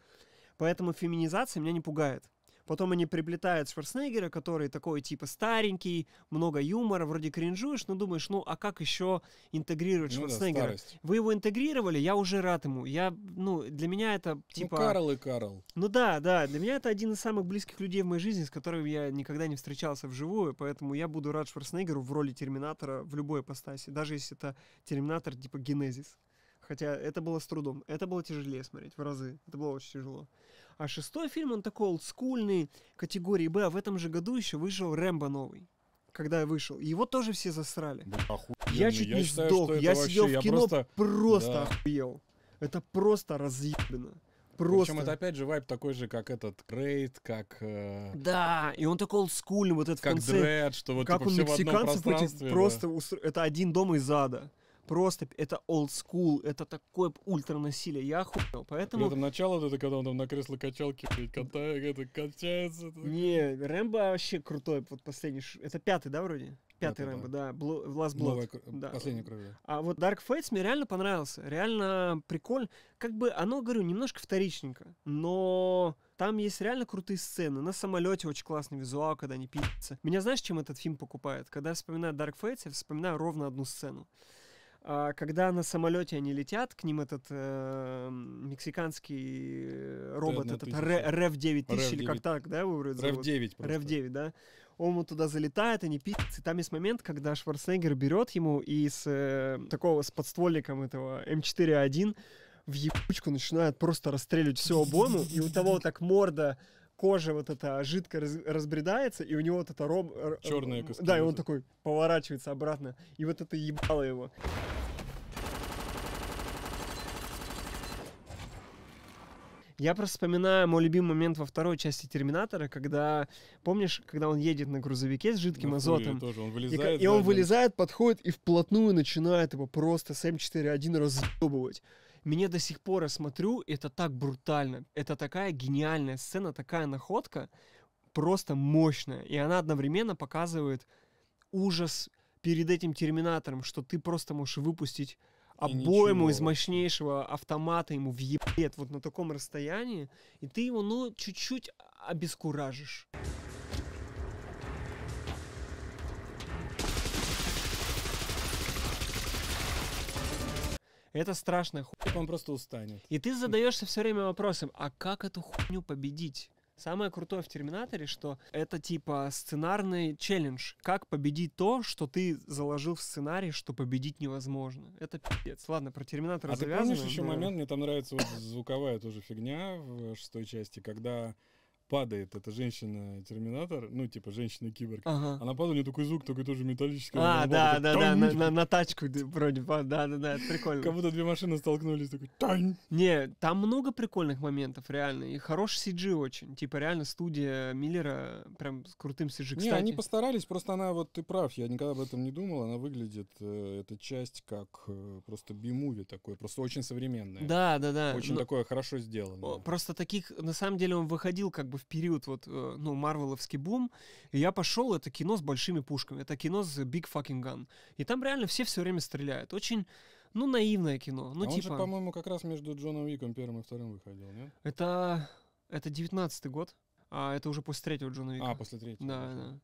Поэтому феминизация меня не пугает. Потом они приплетают Шварценеггера, который такой типа старенький, много юмора, вроде кринжуешь, но думаешь, ну а как еще интегрировать ну, Шварценеггера? Да, Вы его интегрировали, я уже рад ему. Я, ну, для меня это ну, типа... Ну, Карл и Карл. Ну да, да, для меня это один из самых близких людей в моей жизни, с которым я никогда не встречался вживую, поэтому я буду рад Шварценеггеру в роли Терминатора в любой ипостаси, даже если это Терминатор типа Генезис. Хотя это было с трудом. Это было тяжелее смотреть в разы. Это было очень тяжело. А шестой фильм, он такой олдскульный, категории Б. А в этом же году еще вышел Рэмбо новый. Когда я вышел. Его тоже все засрали. Да, оху... Я чуть я не считаю, сдох. Я вообще... сидел в кино, просто, просто да. охуел. Это просто разъебено. Просто. Причем это опять же вайп такой же, как этот Крейт, как... Э... Да, и он такой олдскульный, вот этот Как конце, Дрэд, что вот как типа, он все мексиканцев в одном пространстве. Эти, да. Просто это один дом из ада просто, это old school, это такое ультранасилие, я охуел, поэтому... Это начало, это когда он там на кресло-качалке катает, это качается. Это... Не, Рэмбо вообще крутой, вот последний, это пятый, да, вроде? Пятый Рэмбо, да, Blue, Last Blood. Новая, да. Последняя кровь. А вот Dark Fates мне реально понравился, реально прикольно. Как бы оно, говорю, немножко вторичненько, но там есть реально крутые сцены. На самолете очень классный визуал, когда они пиздятся. Меня знаешь, чем этот фильм покупает? Когда я вспоминаю Dark Fates, я вспоминаю ровно одну сцену. А, когда на самолете они летят, к ним этот эм, э, мексиканский робот, этот РЭВ 9000 или как так, да, его РЭВ 9 РЭВ 9, да. Он вот туда залетает, они пиздятся. И там есть момент, когда Шварценеггер берет ему и с э, такого, с подствольником этого М4А1 эм в ебучку начинает просто расстреливать всю обойму, и у того вот так морда кожа вот эта жидко разбредается, и у него вот это роб... Черная каскада. Да, и он такой поворачивается обратно, и вот это ебало его. Я просто вспоминаю мой любимый момент во второй части Терминатора, когда, помнишь, когда он едет на грузовике с жидким на азотом, тоже. Он вылезает, и, и он вылезает, подходит и вплотную начинает его просто с М4А1 разъебывать. Мне до сих пор, я смотрю, это так брутально. Это такая гениальная сцена, такая находка, просто мощная. И она одновременно показывает ужас перед этим терминатором, что ты просто можешь выпустить обойму из мощнейшего автомата ему в ебет вот на таком расстоянии, и ты его, ну, чуть-чуть обескуражишь. это страшная хуйня. Он просто устанет. И ты задаешься все время вопросом, а как эту хуйню победить? Самое крутое в Терминаторе, что это типа сценарный челлендж. Как победить то, что ты заложил в сценарий, что победить невозможно. Это пиздец. Ладно, про Терминатора А ты помнишь еще момент, мне там нравится вот звуковая тоже фигня в шестой части, когда падает эта женщина-терминатор, ну, типа, женщина-киборг. Ага. Она падает у нее такой звук, а, такой тоже металлический. А, да, да, да, на, на, на тачку вроде, да, да, да, прикольно. Как будто две машины столкнулись, такой тань. Не, там много прикольных моментов, реально, и хороший CG очень. Типа, реально, студия Миллера прям с крутым CG, кстати. Не, они постарались, просто она, вот ты прав, я никогда об этом не думал, она выглядит, э, эта часть, как э, просто бимуви такой, просто очень современная. Да, да, да. Очень Но... такое хорошо сделано. Просто таких, на самом деле, он выходил как бы в период вот, э, ну, марвеловский бум, и я пошел, это кино с большими пушками, это кино с big fucking gun. И там реально все все время стреляют. Очень, ну, наивное кино. Ну, а типа... он же, типа по-моему, как раз между Джоном Уиком первым и вторым выходил, нет? Это... Это 19-й год. А это уже после третьего Джона Вика. А, после третьего. Да, да.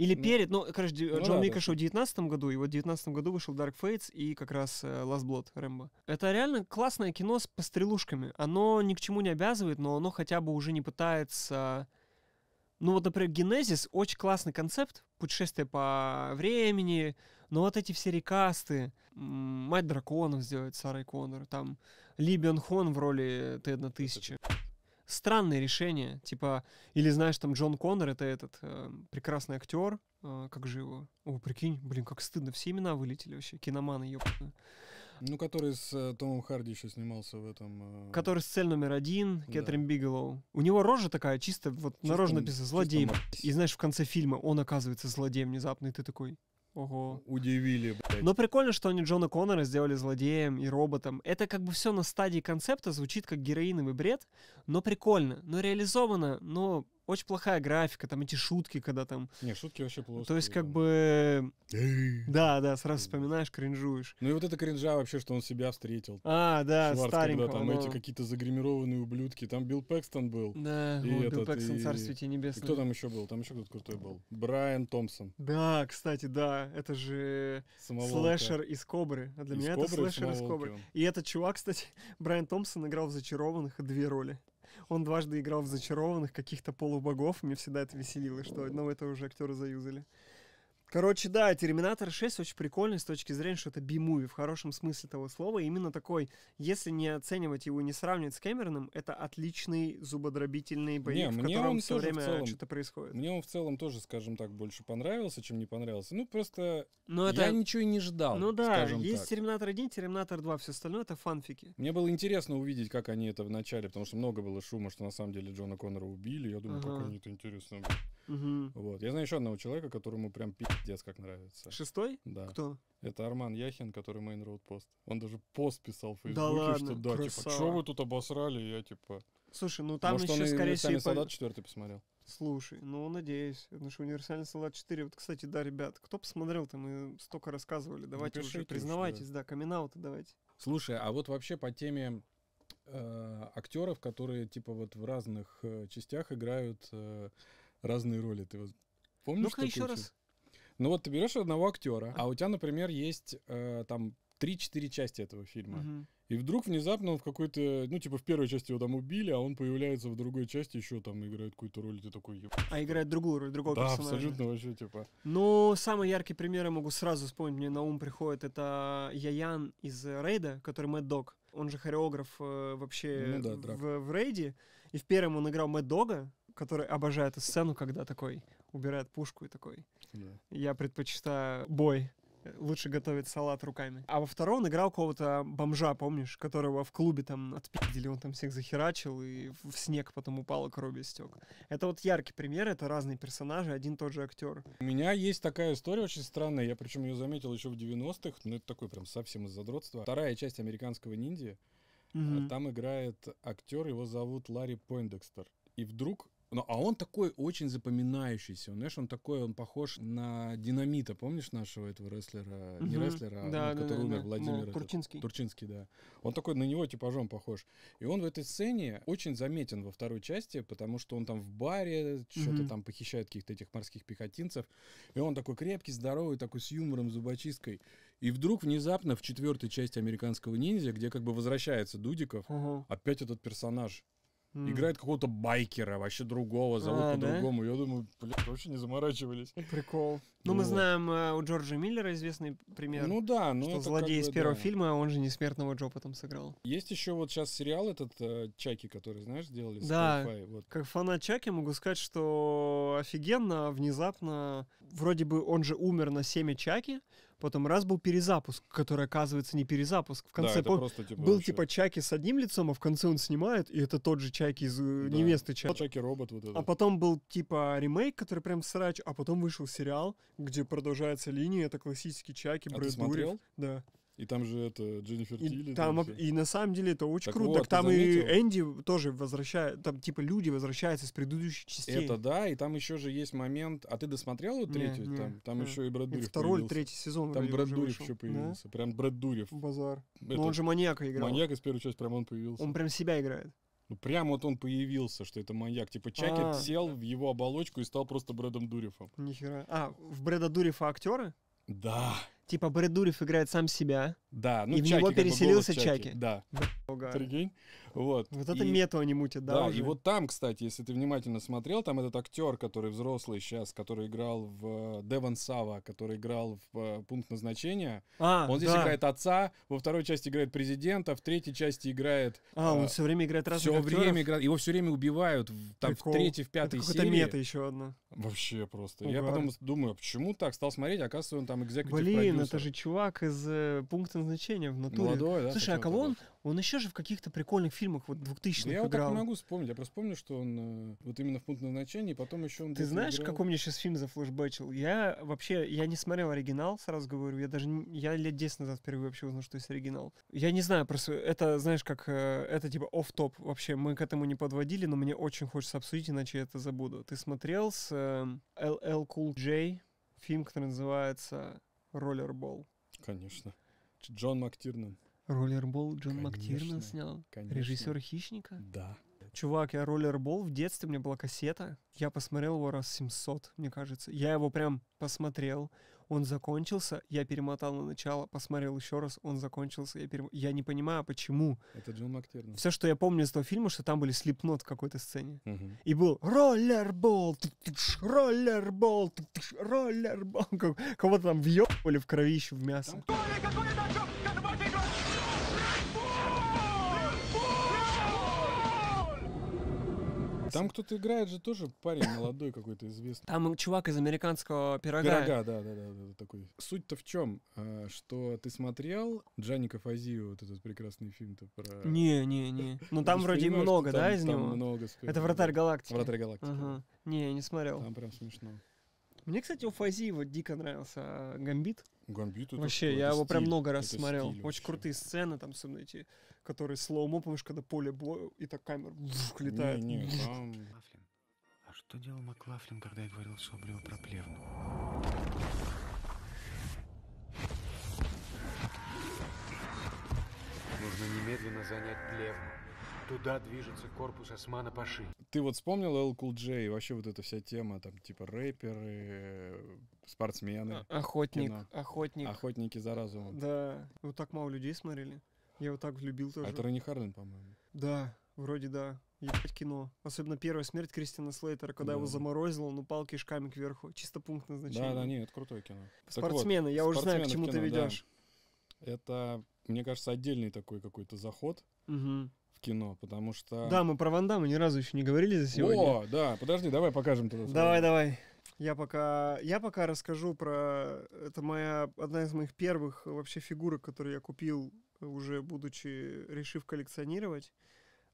Или перед, ну, короче, ну, Джон да, Мика да. в 19 году, и вот в 19 году вышел Dark Fates и как раз э, Last Blood Рэмбо. Это реально классное кино с пострелушками. Оно ни к чему не обязывает, но оно хотя бы уже не пытается... Ну вот, например, Генезис — очень классный концепт, путешествие по времени, но вот эти все рекасты, Мать драконов сделать Сарой Коннор, там Либиан Хон в роли Т-1000. Странное решение, типа, или знаешь, там Джон Коннор, это этот э, прекрасный актер, э, как же его, о, прикинь, блин, как стыдно, все имена вылетели вообще, киноманы, ёпта. Ну, который с э, Томом Харди еще снимался в этом... Э... Который с цель номер один, да. Кэтрин Бигелоу. У него рожа такая, чисто вот чисто, нарочно написано, злодей. И знаешь, в конце фильма он оказывается злодеем внезапно, и ты такой, Ого. Удивили, блядь. Но прикольно, что они Джона Коннора сделали злодеем и роботом. Это как бы все на стадии концепта звучит как героиновый бред, но прикольно, но реализовано, но очень плохая графика, там эти шутки, когда там... Не, шутки вообще плохо. То есть как бы... да, да, сразу вспоминаешь, кринжуешь. Ну и вот это кринжа вообще, что он себя встретил. А, да, Шварц, старенького. когда там но... эти какие-то загримированные ублюдки. Там Билл Пэкстон был. Да, и о, этот, Билл Пэкстон, и... царствие тебе небесное. И кто там еще был? Там еще кто-то крутой был. Брайан Томпсон. Да, кстати, да, это же Самоволка. слэшер из Кобры. А для из меня Кобры это слэшер из Кобры. И этот чувак, кстати, Брайан Томпсон играл в «Зачарованных» две роли. Он дважды играл в зачарованных каких-то полубогов. Мне всегда это веселило, что одного ну, это уже актеры заюзали. Короче, да, Терминатор 6 очень прикольный с точки зрения, что это би-муви в хорошем смысле того слова. именно такой, если не оценивать его, и не сравнивать с Кэмероном, это отличный зубодробительный боевик, не, в котором все время целом, что-то происходит. Мне он в целом тоже, скажем так, больше понравился, чем не понравился. Ну, просто Но ну, я ничего и не ждал, Ну да, есть так. Терминатор 1, Терминатор 2, все остальное это фанфики. Мне было интересно увидеть, как они это вначале, потому что много было шума, что на самом деле Джона Коннора убили. Я думаю, ага. как они это интересно Угу. Вот. Я знаю еще одного человека, которому прям пиздец как нравится. Шестой? Да. Кто? Это Арман Яхин, который Main Road Post. Он даже пост писал в Фейсбуке, да ладно, что да, типа, красава. типа, что вы тут обосрали, я типа... Слушай, ну там Может, еще, он скорее всего... Может, солдат 4 посмотрел. Слушай, ну надеюсь, потому что универсальный солдат 4, вот, кстати, да, ребят, кто посмотрел, то мы столько рассказывали, давайте Напишите, уже признавайтесь, да, камин давайте. Слушай, а вот вообще по теме э, актеров, которые типа вот в разных э, частях играют э, разные роли. Ты вот помнишь? Ну-ка еще раз. Ну вот ты берешь одного актера, а, а, у тебя, например, есть э, там 3-4 части этого фильма. Угу. И вдруг внезапно он в какой-то, ну типа в первой части его там убили, а он появляется в другой части еще там играет какую-то роль, ты такой... Еб... А играет другую роль, другого да, персонажа. абсолютно вообще типа... Ну, самый яркий пример я могу сразу вспомнить, мне на ум приходит, это Яян из Рейда, который Мэтт Дог. Он же хореограф э, вообще ну, да, в, в Рейде. И в первом он играл Мэтт Дога, который обожает эту сцену, когда такой убирает пушку и такой. Yeah. Я предпочитаю бой. Лучше готовить салат руками. А во втором он играл кого-то бомжа, помнишь, которого в клубе там отпиздили, он там всех захерачил, и в снег потом упал, и кровью стек. Это вот яркий пример, это разные персонажи, один тот же актер. У меня есть такая история очень странная, я причем ее заметил еще в 90-х, но это такой прям совсем из задротства. Вторая часть «Американского ниндзя», угу. там играет актер, его зовут Ларри Пойндекстер. И вдруг ну, а он такой очень запоминающийся. Он, знаешь, он такой, он похож на динамита, помнишь нашего этого рестлера? Угу. Не рестлера, а да, ну, да, который да, умер, да. Владимир. Ну, Турчинский. Этот, Турчинский, да. Он такой на него типажом похож. И он в этой сцене очень заметен во второй части, потому что он там в баре, что-то угу. там похищает каких-то этих морских пехотинцев. И он такой крепкий, здоровый, такой с юмором, зубочисткой. И вдруг внезапно в четвертой части американского ниндзя, где как бы возвращается Дудиков, угу. опять этот персонаж Mm. Играет какого-то байкера, вообще другого, зовут а, по-другому. Да? Я думаю, блядь, вообще не заморачивались. Прикол. Ну, мы знаем э, у Джорджа Миллера известный пример. Ну да, ну Что злодей из первого фильма, а он же несмертного Джо потом сыграл. Есть еще вот сейчас сериал этот э, Чаки, который, знаешь, делали да, как фанат Чаки могу сказать, что офигенно, а внезапно, вроде бы он же умер на семя Чаки, Потом раз был перезапуск, который оказывается не перезапуск. В конце да, пом... просто, типа, был вообще... типа Чаки с одним лицом, а в конце он снимает, и это тот же Чаки из э, да. невесты Чаки. Чаки робот вот а этот. А потом был типа ремейк, который прям срач, а потом вышел сериал, где продолжается линия, это классический Чаки, а Брэд Дурев. Да. И там же это Дженнифер и Тилли. Там, там и на самом деле это очень так круто. Вот, так там заметил? и Энди тоже возвращает, там типа люди возвращаются с предыдущих частей. Это да, и там еще же есть момент. А ты досмотрел вот третью? Не, там не, там не. еще и Брэд Дурев Второй, появился. третий сезон. Там Брэд Дурев еще появился. Да? Прям Брэд Дурев. Базар. Это... Но он же маньяка играл. Маньяк из первой части прям он появился. Он прям себя играет. Ну, прям вот он появился, что это маньяк. Типа Чакет а -а -а. сел в его оболочку и стал просто Брэдом Дурифом. Нихера. А, в Брэда Дурифа актеры? Да. Типа Брэд Дурев играет сам себя, да, ну и Чаки, в него переселился Чаки. Чаки. Да. да. Ну, Прикинь. Вот. Вот это и, мету они мутят, да. Да, уже. и вот там, кстати, если ты внимательно смотрел, там этот актер, который взрослый сейчас, который играл в э, Деван Сава, который играл в э, пункт назначения, а, он здесь да. играет отца, во второй части играет президента, в третьей части играет. А, он э, все время играет разных Все актеров? время играет. Его все время убивают. В, там Прикол. в третьей, в пятой это серии. Это мета еще одна. Вообще просто. Угар. Я потом думаю, а почему так? Стал смотреть, оказывается, он там экзекутив Блин, продюсер. это же чувак из э, пункта назначение в натуре. Молодой, да. Слушай, а кого он? Он еще же в каких-то прикольных фильмах вот 2000 х да Я вот так не могу вспомнить. Я просто помню, что он э, вот именно в пункт назначения, потом еще он... Ты знаешь, играл... какой мне сейчас фильм зафлешбэчил? Я вообще, я не смотрел оригинал, сразу говорю. Я даже, я лет 10 назад впервые вообще узнал, что есть оригинал. Я не знаю, просто это, знаешь, как, э, это типа оф топ вообще. Мы к этому не подводили, но мне очень хочется обсудить, иначе я это забуду. Ты смотрел с LL Cool J фильм, который называется «Роллербол»? Конечно. Джон МакТирнан. Роллербол Джон Конечно, МакТирнан снял? Конечно. Режиссер «Хищника»? Да. Чувак, я роллербол, в детстве у меня была кассета, я посмотрел его раз 700, мне кажется. Я его прям посмотрел, он закончился, я перемотал на начало, посмотрел еще раз, он закончился, я перем... Я не понимаю, почему. Это Джон Мактерн. Все, что я помню из этого фильма, что там были слепнот в какой-то сцене. Угу. И был роллербол, роллербол, роллербол. Кого-то там въебали в кровище в мясо. Там... классно. Там кто-то играет же тоже парень молодой какой-то известный. Там чувак из американского пирога. Пирога, да, да, да, да такой. Суть-то в чем, а, что ты смотрел Джаника Фазио, вот этот прекрасный фильм-то про... Не, не, не. Ну там вроде много, да, из него? много. Это «Вратарь галактики». «Вратарь галактики». Не, не смотрел. Там прям смешно. Мне, кстати, у Фазиева дико нравился а, Гамбит. Гамбит это Вообще, я его прям много раз смотрел. Стиль, Очень крутые сцены там, особенно эти, которые слоумо, помнишь, когда поле боя, и так камера вжух, летает. Не, не, там... А что делал Маклафлин, когда я говорил Соболеву про плевну? Нужно немедленно занять плевну. Туда движется корпус Османа Паши. Ты вот вспомнил L Cool J, вообще вот эта вся тема, там, типа рэперы, спортсмены. А, охотник, кино. охотник. Охотники за разумом. Да, вот так мало людей смотрели. Я вот так влюбил а тоже. Это Ренни Харлин, по-моему. Да, вроде да. Ебать кино. Особенно первая смерть Кристина Слейтера, когда да. его заморозило, он ну, упал кишками кверху. Чисто пункт назначения. Да, да, нет, это крутое кино. Спортсмены, вот, я уже знаю, к чему кино, ты ведешь. Да. Это, мне кажется, отдельный такой какой-то заход. Угу кино, потому что... Да, мы про Ван Дамма ни разу еще не говорили за сегодня. О, да, подожди, давай покажем тогда. Давай, давай. Я пока, я пока расскажу про... Это моя одна из моих первых вообще фигурок, которые я купил, уже будучи, решив коллекционировать.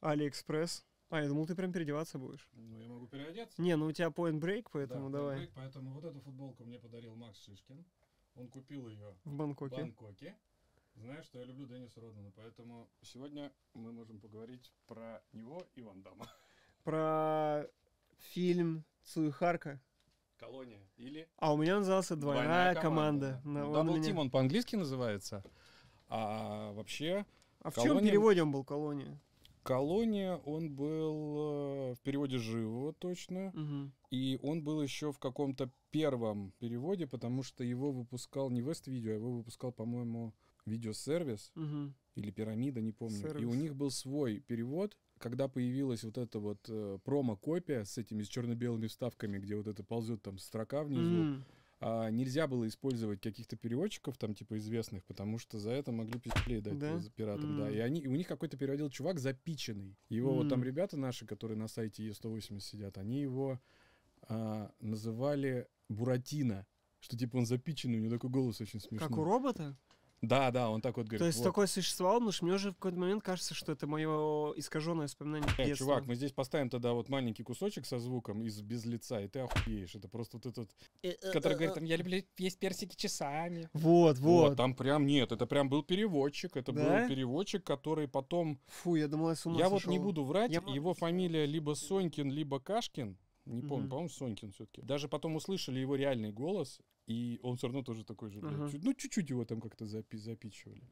Алиэкспресс. А, я думал, ты прям переодеваться будешь. Ну, я могу переодеться. Не, ну у тебя point break, поэтому да, давай. Point break, поэтому вот эту футболку мне подарил Макс Шишкин. Он купил ее в Бангкоке. В Бангкоке. Знаешь, что я люблю Денниса Родмана, поэтому сегодня мы можем поговорить про него и Ван Дамма. Про фильм «Цуихарка». «Колония» или... А у меня назывался «Двойная, Двойная команда». команда. Дабл меня... он по-английски называется. А вообще... А в колония... чем переводе он был «Колония»? «Колония» он был э, в переводе «Живого» точно. Угу. И он был еще в каком-то первом переводе, потому что его выпускал не Вест Видео, а его выпускал, по-моему, видеосервис угу. или пирамида, не помню. Сервис. И у них был свой перевод, когда появилась вот эта вот э, промо-копия с этими с черно-белыми вставками, где вот это ползет там строка внизу, mm. а, нельзя было использовать каких-то переводчиков там типа известных, потому что за это могли пиздюлей дать да? пиратам, mm. да. И они, и у них какой-то переводил чувак запиченный. Его mm. вот там ребята наши, которые на сайте Е180 сидят, они его а, называли Буратино. Что типа он запиченный, у него такой голос очень смешной. Как у робота? Да, да, он так вот говорит. То есть вот. такое существовало, потому что мне уже в какой-то момент кажется, что это мое искаженное воспоминание э, чувак, мы здесь поставим тогда вот маленький кусочек со звуком из без лица, и ты охуеешь. Это просто вот этот, э, э, который э, говорит, там, я люблю есть персики часами. Вот, вот. Вот, там прям, нет, это прям был переводчик, это да? был переводчик, который потом... Фу, я думал, я с ума Я сошел. вот не буду врать, я... его фамилия либо Сонькин, либо Кашкин, не помню, mm по-моему, Сонькин все-таки. Даже потом услышали его реальный голос, и он все равно тоже такой же, блядь, чуть, ну чуть-чуть его там как-то запи запичивали.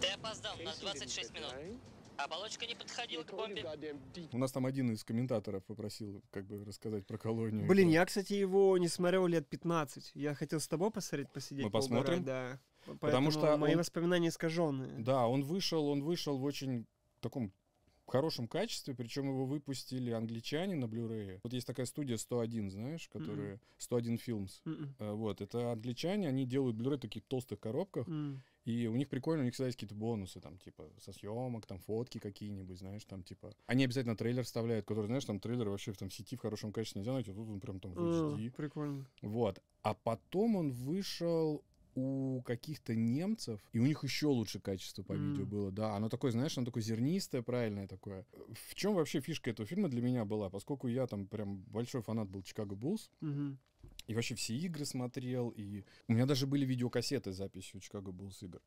Ты опоздал на 26 минут. Оболочка не подходила к бомбе. У нас там один из комментаторов попросил как бы рассказать про колонию. Блин, я, кстати, его не смотрел лет 15. Я хотел с тобой посмотреть, посидеть. Мы посмотрим? да. Поэтому Потому что мои он... воспоминания искаженные. Да, он вышел, он вышел в очень таком в хорошем качестве, причем его выпустили англичане на Blu-ray. Вот есть такая студия 101, знаешь, которая... Mm-mm. 101 Films. Mm-mm. Э, вот, это англичане, они делают Blu-ray в таких толстых коробках, mm. И у них прикольно, у них всегда есть какие-то бонусы, там, типа, со съемок, там, фотки какие-нибудь, знаешь, там, типа... Они обязательно трейлер вставляют, который, знаешь, там, трейлер вообще в там, сети в хорошем качестве нельзя найти, а тут он прям там в HD. Прикольно. Вот. А потом он вышел у каких-то немцев, и у них еще лучше качество по mm. видео было, да. Оно такое, знаешь, оно такое зернистое, правильное такое. В чем вообще фишка этого фильма для меня была? Поскольку я там прям большой фанат был Чикаго Буллс, mm-hmm. и вообще все игры смотрел, и у меня даже были видеокассеты с записью Чикаго Буллс игр.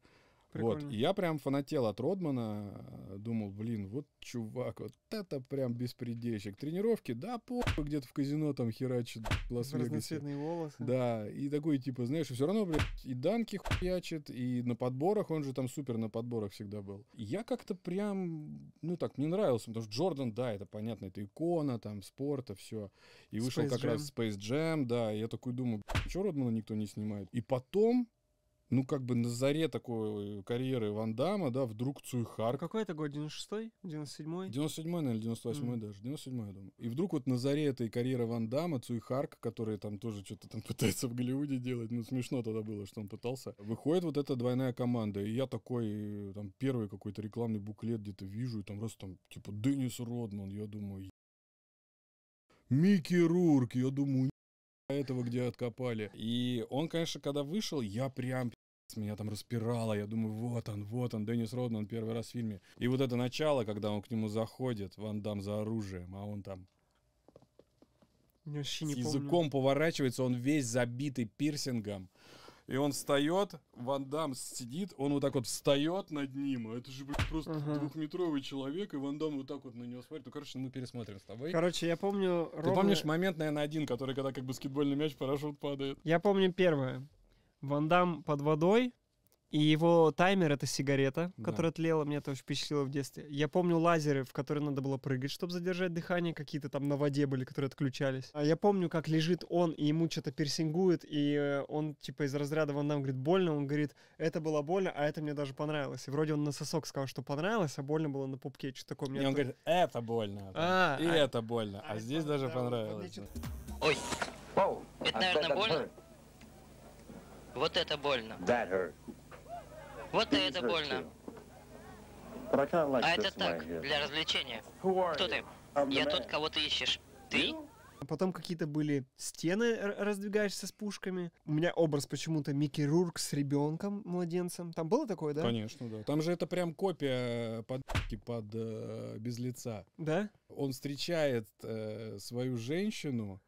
Прикольно. Вот, и я прям фанател от Родмана, э, думал, блин, вот чувак, вот это прям беспредельщик. Тренировки, да, похуй, где-то в казино там херачит лас Разноцветные волосы. Да, и такой, типа, знаешь, все равно, блядь, и данки хуячит, и на подборах, он же там супер на подборах всегда был. И я как-то прям, ну так, мне нравился, потому что Джордан, да, это понятно, это икона, там, спорта, все. И вышел Space как Jam. раз Space Jam, да, и я такой думаю, что Родмана никто не снимает. И потом ну, как бы на заре такой э, карьеры Ван Дамма, да, вдруг Цуйхар. А какой это год? 96-й? 97-й? 97-й, наверное, 98-й mm. даже. 97-й, я думаю. И вдруг вот на заре этой карьеры Ван Дамма, Цуйхарк, который там тоже что-то там пытается в Голливуде делать, ну, смешно тогда было, что он пытался, выходит вот эта двойная команда. И я такой, э, там, первый какой-то рекламный буклет где-то вижу, и там раз там, типа, Деннис Родман, я думаю, Микки Рурк, я думаю, этого, где откопали. И он, конечно, когда вышел, я прям меня там распирало, я думаю, вот он, вот он, Деннис Родман первый раз в фильме. И вот это начало, когда он к нему заходит, Ван Дам за оружием, а он там не с помню. языком поворачивается, он весь забитый пирсингом. И он встает, Ван Дам сидит, он вот так вот встает над ним. А это же, блядь, просто uh-huh. двухметровый человек, и Ван Дам вот так вот на него смотрит. Ну, короче, ну, мы пересмотрим с тобой. Короче, я помню... Ровно... Ты помнишь момент, наверное, один, который, когда как баскетбольный мяч, парашют падает? Я помню первое. Ван Дам под водой, и его таймер — это сигарета, да. которая тлела, меня это очень впечатлило в детстве. Я помню лазеры, в которые надо было прыгать, чтобы задержать дыхание, какие-то там на воде были, которые отключались. А я помню, как лежит он, и ему что-то персингует, и э, он типа из разряда вон нам говорит «больно», он говорит «это было больно, а это мне даже понравилось». И вроде он на сосок сказал, что понравилось, а больно было на пупке, что то такое. Мне и он говорит «это больно», а, и а, «это больно», а, а здесь это, а, даже да, понравилось. Ой, это, а наверное, больно? Вот это больно. That hurt. Вот это больно. А это так, для развлечения. Кто ты? Я тот, кого ты ищешь. Ты? Потом какие-то были стены, раздвигаешься с пушками. У меня образ почему-то Микки Рурк с ребенком, младенцем. Там было такое, да? Конечно, да. Там же это прям копия э, под, под э, без лица. Да? Он встречает э, свою женщину,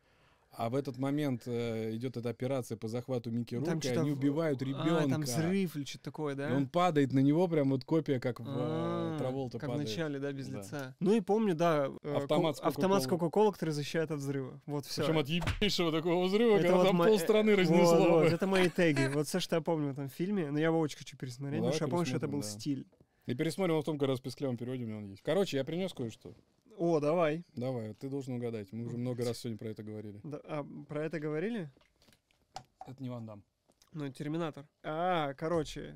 а в этот момент э, идет эта операция по захвату Микки ну, Рука, и они убивают ребенка. А, там взрыв или что-то такое, да? И он падает на него, прям вот копия, как в э, а, Траволта падает. Как в начале, да, без лица. Ну и помню, да, э, автомат с Кока-Колы, который защищает от взрыва. Вот все. Причем от ебейшего такого взрыва, это когда вот там полстраны э, разнесло. это мои теги. Вот все, что я помню в этом фильме, но я его очень хочу пересмотреть, да, потому что я помню, что это был стиль. И пересмотрим его в том как раз в песклевом у меня он есть. Короче, я принес кое-что. О, давай. Давай, ты должен угадать. Мы уже много раз сегодня про это говорили. Да, а про это говорили? Это не Ван Дам. Ну, Терминатор. А, короче,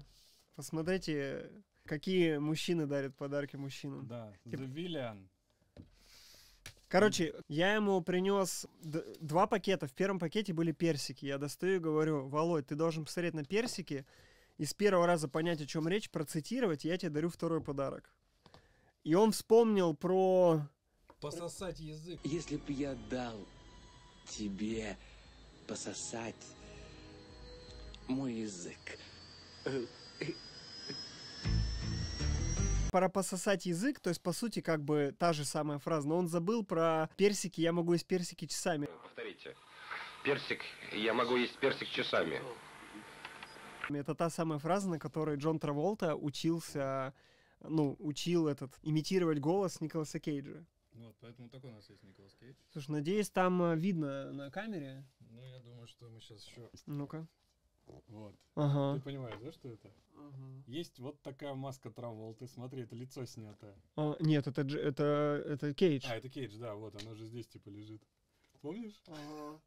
посмотрите, какие мужчины дарят подарки мужчинам. Да, типа... The Villain. Короче, я ему принес два пакета. В первом пакете были персики. Я достаю и говорю, Володь, ты должен посмотреть на персики и с первого раза понять, о чем речь, процитировать, я тебе дарю второй подарок. И он вспомнил про... Пососать язык. Если бы я дал тебе пососать мой язык. Пора пососать язык, то есть, по сути, как бы та же самая фраза, но он забыл про персики, я могу есть персики часами. Повторите. Персик, я могу есть персик часами. Это та самая фраза, на которой Джон Траволта учился, ну, учил этот, имитировать голос Николаса Кейджа. Вот, поэтому такой у нас есть Николас Кейдж. Слушай, надеюсь, там э, видно на камере. Ну, я думаю, что мы сейчас еще... Ну-ка. Вот. Ага. Ты понимаешь, да, что это? Ага. Есть вот такая маска Траволты. Смотри, это лицо снято. А, нет, это, это, это Кейдж. А, это Кейдж, да, вот, оно же здесь типа лежит. Помнишь? Ага.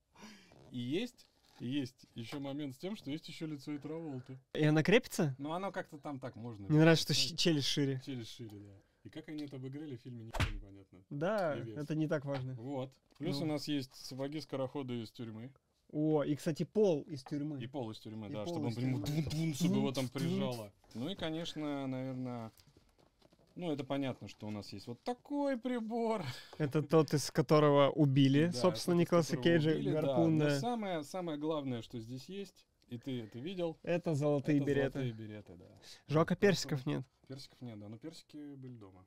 И есть есть еще момент с тем, что есть еще лицо и Траволты. И она крепится? Ну, оно как-то там так можно. Мне нравится, что челюсть шире. Челюсть шире, да. И как они это обыграли в фильме, ничего не понятно. Да, это не так важно. Вот. Плюс ну. у нас есть сапоги-скороходы из тюрьмы. О, и, кстати, пол из тюрьмы. И пол из тюрьмы, и да, чтобы он прям чтобы его там прижало. Ну и, конечно, наверное, ну, это понятно, что у нас есть вот такой прибор. Это тот, из которого убили, да, собственно, Николаса Кейджа, убили, Да. самое, самое главное, что здесь есть, и ты это видел. Это золотые это береты. золотые береты, да. Жалко, персиков нет. Персиков нет, да, но персики были дома.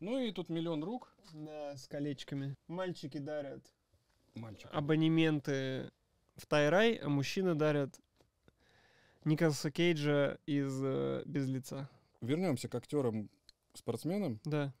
Ну и тут миллион рук. Да, с колечками. Мальчики дарят Мальчики. абонементы в Тайрай, а мужчины дарят Николаса Кейджа из э, «Без лица». Вернемся к актерам, спортсменам. Да.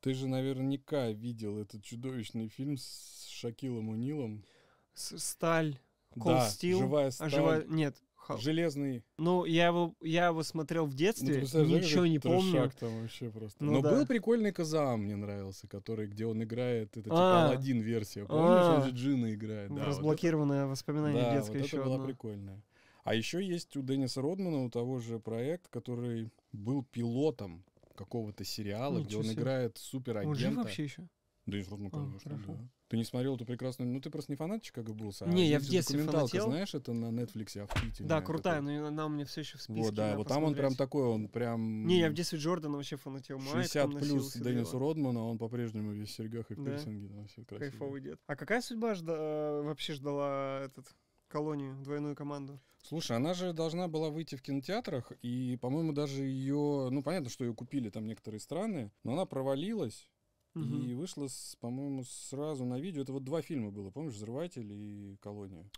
Ты же наверняка видел этот чудовищный фильм с Шакилом Унилом. С Сталь. Cold да, Steel. живая сталь. А живая... Нет, Халк. Железный. Ну, я его, я его смотрел в детстве, ну, ничего не помню. там вообще просто. Ну, Но да. был прикольный Казаам, мне нравился, который, где он играет, это типа а. Алладин версия. Помнишь, он а. же Джина играет. Да, Разблокированное вот это... воспоминание да, детское вот еще это было прикольное. А еще есть у Денниса Родмана, у того же проект, который был пилотом какого-то сериала, Ничего где он себе. играет суперагента. Он жив вообще еще? Деннис Родман, а, конечно, а, да. Ты не смотрел эту прекрасную... Ну, ты просто не фанатчик как и был, а Не, я в детстве документалка, фанател. знаешь, это на Netflix охуительно. А да, крутая, это... но она у меня все еще в списке. Вот, да, вот посмотреть. там он прям такой, он прям... Не, я в детстве Джордана вообще фанател. 60 Майк, плюс Деннису Родмана, он по-прежнему весь в серьгах и в да. пирсинге. Там все красиво. Кайфовый дед. А какая судьба жда... Э, вообще ждала этот колонию, двойную команду? Слушай, она же должна была выйти в кинотеатрах, и, по-моему, даже ее... Ну, понятно, что ее купили там некоторые страны, но она провалилась. Угу. И вышла, по-моему, сразу на видео. Это вот два фильма было, помнишь, «Взрыватель» и «Колония»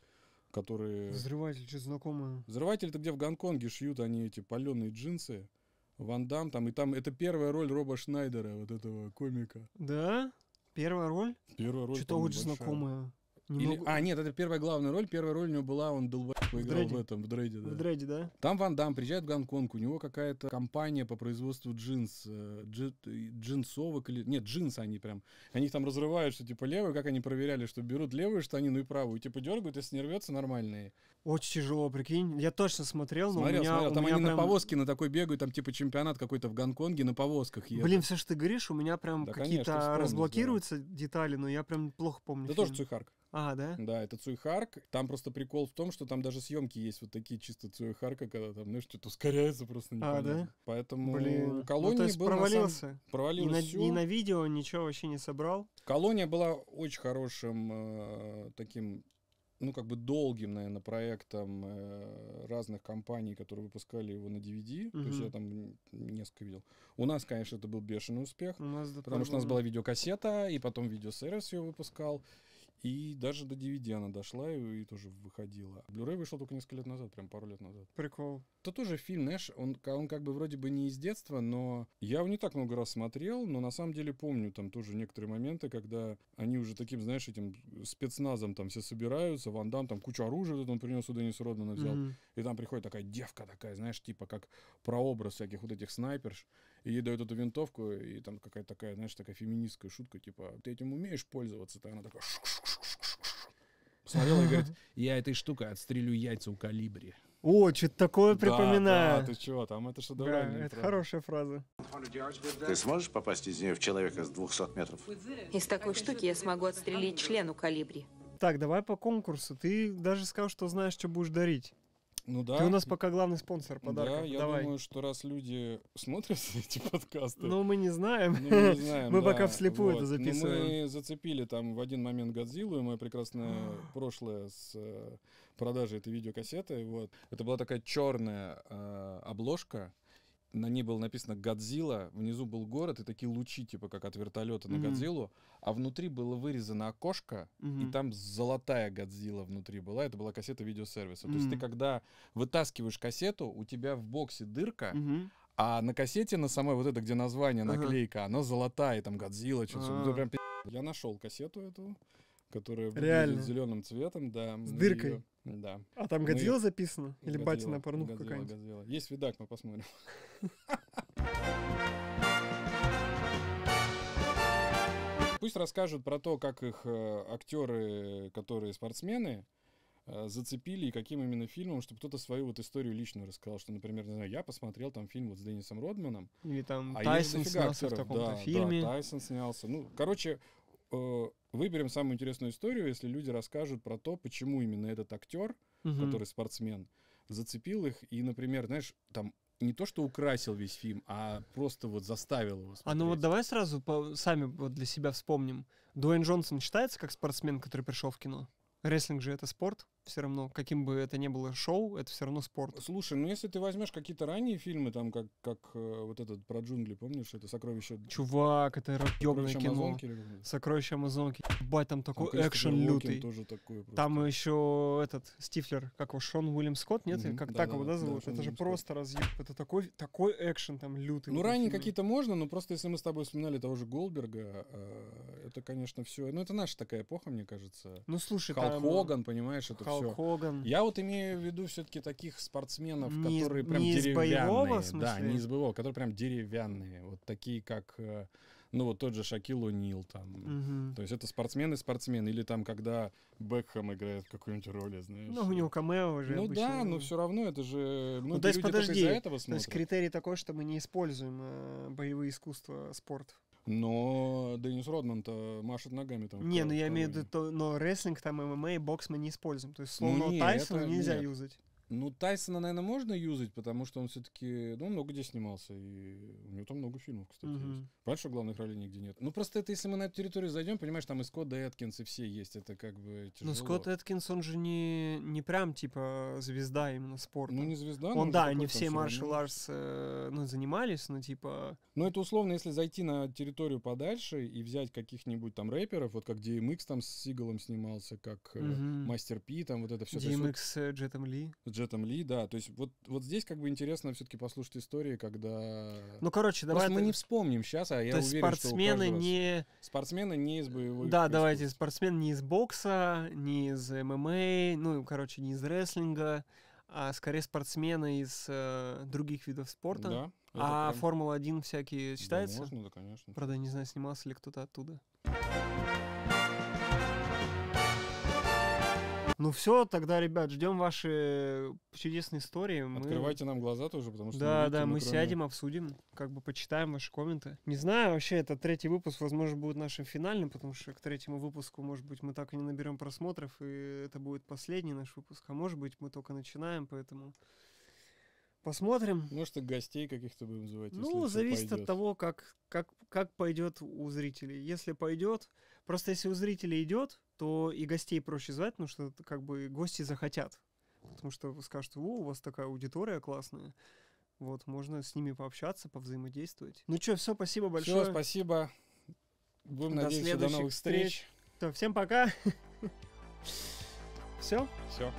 которые... Взрыватель, что знакомое. Взрыватель это где в Гонконге шьют они эти паленые джинсы. Ван Дам там, и там это первая роль Роба Шнайдера, вот этого комика. Да? Первая роль? Первая роль. Что-то очень большая. знакомое. Немного... Или... А, нет, это первая главная роль. Первая роль у него была, он долбоеб играл в, в этом, в Дрейде. Да. В Дрейде, да? Там Ван Дам приезжает в Гонконг, у него какая-то компания по производству джинс, э, джи, джинсовок или... Нет, джинсы они прям. Они их там разрывают, что типа левые, как они проверяли, что берут левую штанину и правую, типа дергают, если не рвется, нормальные. Очень тяжело, прикинь. Я точно смотрел, но смотрел, у меня... Смотрел. Там у меня они прям... на повозке на такой бегают, там типа чемпионат какой-то в Гонконге на повозках едут. Блин, все, что ты говоришь, у меня прям да, какие-то разблокируются да. детали, но я прям плохо помню. Да фильм. тоже цухарка. А, да? Да, это Цуйхарк. Там просто прикол в том, что там даже съемки есть вот такие чисто Цуйхарка, когда там, знаешь, что-то ускоряется просто а, непонятно. А, да? Поэтому Блин. Ну, колония ну, то есть был провалился. Сам... Провалился. И на, и на видео ничего вообще не собрал. Колония была очень хорошим э, таким ну, как бы долгим, наверное, проектом э, разных компаний, которые выпускали его на DVD. Угу. То есть я там несколько видел. У нас, конечно, это был бешеный успех. У нас, да, потому что у нас была видеокассета, и потом видеосервис ее выпускал. И даже до DVD она дошла и, и тоже выходила. blu вышел только несколько лет назад, прям пару лет назад. Прикол. Это тоже фильм, знаешь, он, он как бы вроде бы не из детства, но я его не так много раз смотрел, но на самом деле помню там тоже некоторые моменты, когда они уже таким, знаешь, этим спецназом там все собираются, Ван Дам там кучу оружия вот он принес у Денниса Родмана взял, mm-hmm. и там приходит такая девка такая, знаешь, типа как прообраз всяких вот этих снайперш, и ей дают эту винтовку, и там какая-то такая, знаешь, такая феминистская шутка, типа, ты этим умеешь пользоваться-то? Она такая... Посмотрела и говорит, я этой штукой отстрелю яйца у калибри. О, что-то такое припоминаю. Да, ты чего, там это что, Да, это правда. хорошая фраза. Ты сможешь попасть из нее в человека с 200 метров? Из такой штуки я смогу отстрелить члену калибри. Так, давай по конкурсу. Ты даже сказал, что знаешь, что будешь дарить. Ну да. Ты у нас пока главный спонсор подарка. Да, я Давай. думаю, что раз люди смотрят эти подкасты... Ну, мы не знаем. Ну, мы не знаем, Мы да. пока вслепую вот. это ну, записываем. Но мы зацепили там в один момент Годзиллу, и мое прекрасное прошлое с э, продажей этой видеокассеты. Вот. Это была такая черная э, обложка, на ней было написано «Годзилла», внизу был город и такие лучи, типа как от вертолета на mm-hmm. «Годзиллу», а внутри было вырезано окошко, mm-hmm. и там золотая «Годзилла» внутри была. Это была кассета видеосервиса. Mm-hmm. То есть ты, когда вытаскиваешь кассету, у тебя в боксе дырка, mm-hmm. а на кассете, на самой вот это, где название, наклейка, uh-huh. она золотая, и там «Годзилла», что-то uh-huh. Ну, а. прям Я нашел кассету эту, которая Реально. зеленым цветом, да. С дыркой. Ее... Да. А там ну Годзилла мы... записано? Или Годзилла, батина порнуха какая-нибудь? Годзилла. Есть видак, мы посмотрим. Пусть расскажут про то, как их э, актеры, которые спортсмены, э, зацепили и каким именно фильмом, чтобы кто-то свою вот историю личную рассказал, что, например, не знаю, я посмотрел там фильм вот с Денисом Родманом. Или там а Тайсон снялся актеров. в таком-то да, фильме. Да, Тайсон снялся. Ну, короче, э, выберем самую интересную историю, если люди расскажут про то, почему именно этот актер, угу. который спортсмен, зацепил их и, например, знаешь, там не то, что украсил весь фильм, а просто вот заставил его смотреть. А ну вот давай сразу по, сами вот для себя вспомним. Дуэйн Джонсон считается как спортсмен, который пришел в кино? Рестлинг же это спорт? все равно, каким бы это ни было шоу, это все равно спорт. Слушай, ну если ты возьмешь какие-то ранние фильмы, там, как, как э, вот этот про джунгли, помнишь, это «Сокровище...» Чувак, это ёбное кино. Амазонки, или... «Сокровище Амазонки». бать там такой там, экшен лютый. Тоже такой Там еще этот, Стифлер, как его, Шон Уильям Скотт, нет? Mm-hmm. Как да, так да, его, да, зовут? Да, это Шон же Уильям просто разъеб... Это такой, такой экшен там лютый. Ну, ранние какие-то можно, но просто если мы с тобой вспоминали того же Голдберга, э, это, конечно, все... Ну, это наша такая эпоха, мне кажется. Ну, слушай, Халк там... Хоган, понимаешь, это Халк Халк Хоган. Я вот имею в виду все-таки таких спортсменов, не, которые прям не деревянные. Из боевого, да, не из боевого, которые прям деревянные. Вот такие, как, э, ну, вот тот же Шакил Нил там. Угу. То есть это спортсмены-спортсмены. Или там, когда Бекхэм играет какую-нибудь роль, знаешь. Ну, у него камео уже. Ну обычно, да, но все равно это же... Ну, ну то есть подожди, этого то есть критерий такой, что мы не используем э, боевые искусства, спорт но Денис Родман-то машет ногами там. Не, ну я имею в виду, но рестлинг, там ММА и бокс мы не используем. То есть слово ну, Тайсона нельзя нет. юзать. Ну, Тайсона, наверное, можно юзать, потому что он все-таки, ну, много где снимался, и у него там много фильмов, кстати, угу. есть. Понятно, главных ролей нигде нет. Ну, просто это, если мы на эту территорию зайдем, понимаешь, там и Скотт, да Эткинс, и все есть, это как бы ну, тяжело. Но Скотт Эткинс, он же не, не прям, типа, звезда именно спорта. Ну, не звезда, но Он, да, они все маршал арс, э, ну, занимались, но, типа... Ну, это условно, если зайти на территорию подальше и взять каких-нибудь там рэперов, вот как DMX там с Сигалом снимался, как угу. Мастер Пи, там вот это все. DMX с Джетом Ли. Джетом Ли, да. То есть вот, вот здесь как бы интересно все-таки послушать истории, когда... Ну, короче, давай... Просто это... мы не вспомним сейчас, а я То есть уверен, спортсмены что у не... Спортсмены не из боевых... Да, давайте, искусств. спортсмен не из бокса, не из ММА, ну, короче, не из рестлинга, а скорее спортсмены из э, других видов спорта. Да. А прям... Формула-1 всякие считается? Да, можно, да, конечно. Правда, не знаю, снимался ли кто-то оттуда. Ну все, тогда, ребят, ждем ваши чудесные истории. Мы... Открывайте нам глаза тоже, потому что... Да, мы да, мы кроме... сядем, обсудим, как бы почитаем ваши комменты. Не знаю, вообще, это третий выпуск, возможно, будет нашим финальным, потому что к третьему выпуску, может быть, мы так и не наберем просмотров, и это будет последний наш выпуск, а может быть, мы только начинаем, поэтому... Посмотрим. Может, и гостей каких-то будем звать. Ну, зависит от того, как, как, как пойдет у зрителей. Если пойдет, просто если у зрителей идет, то и гостей проще звать, потому что как бы гости захотят. Потому что скажут, о, у вас такая аудитория классная. Вот, можно с ними пообщаться, повзаимодействовать. Ну что, все, спасибо большое. Все, спасибо. Будем до надеяться, до новых встреч. встреч. Все, всем пока. Все? Все.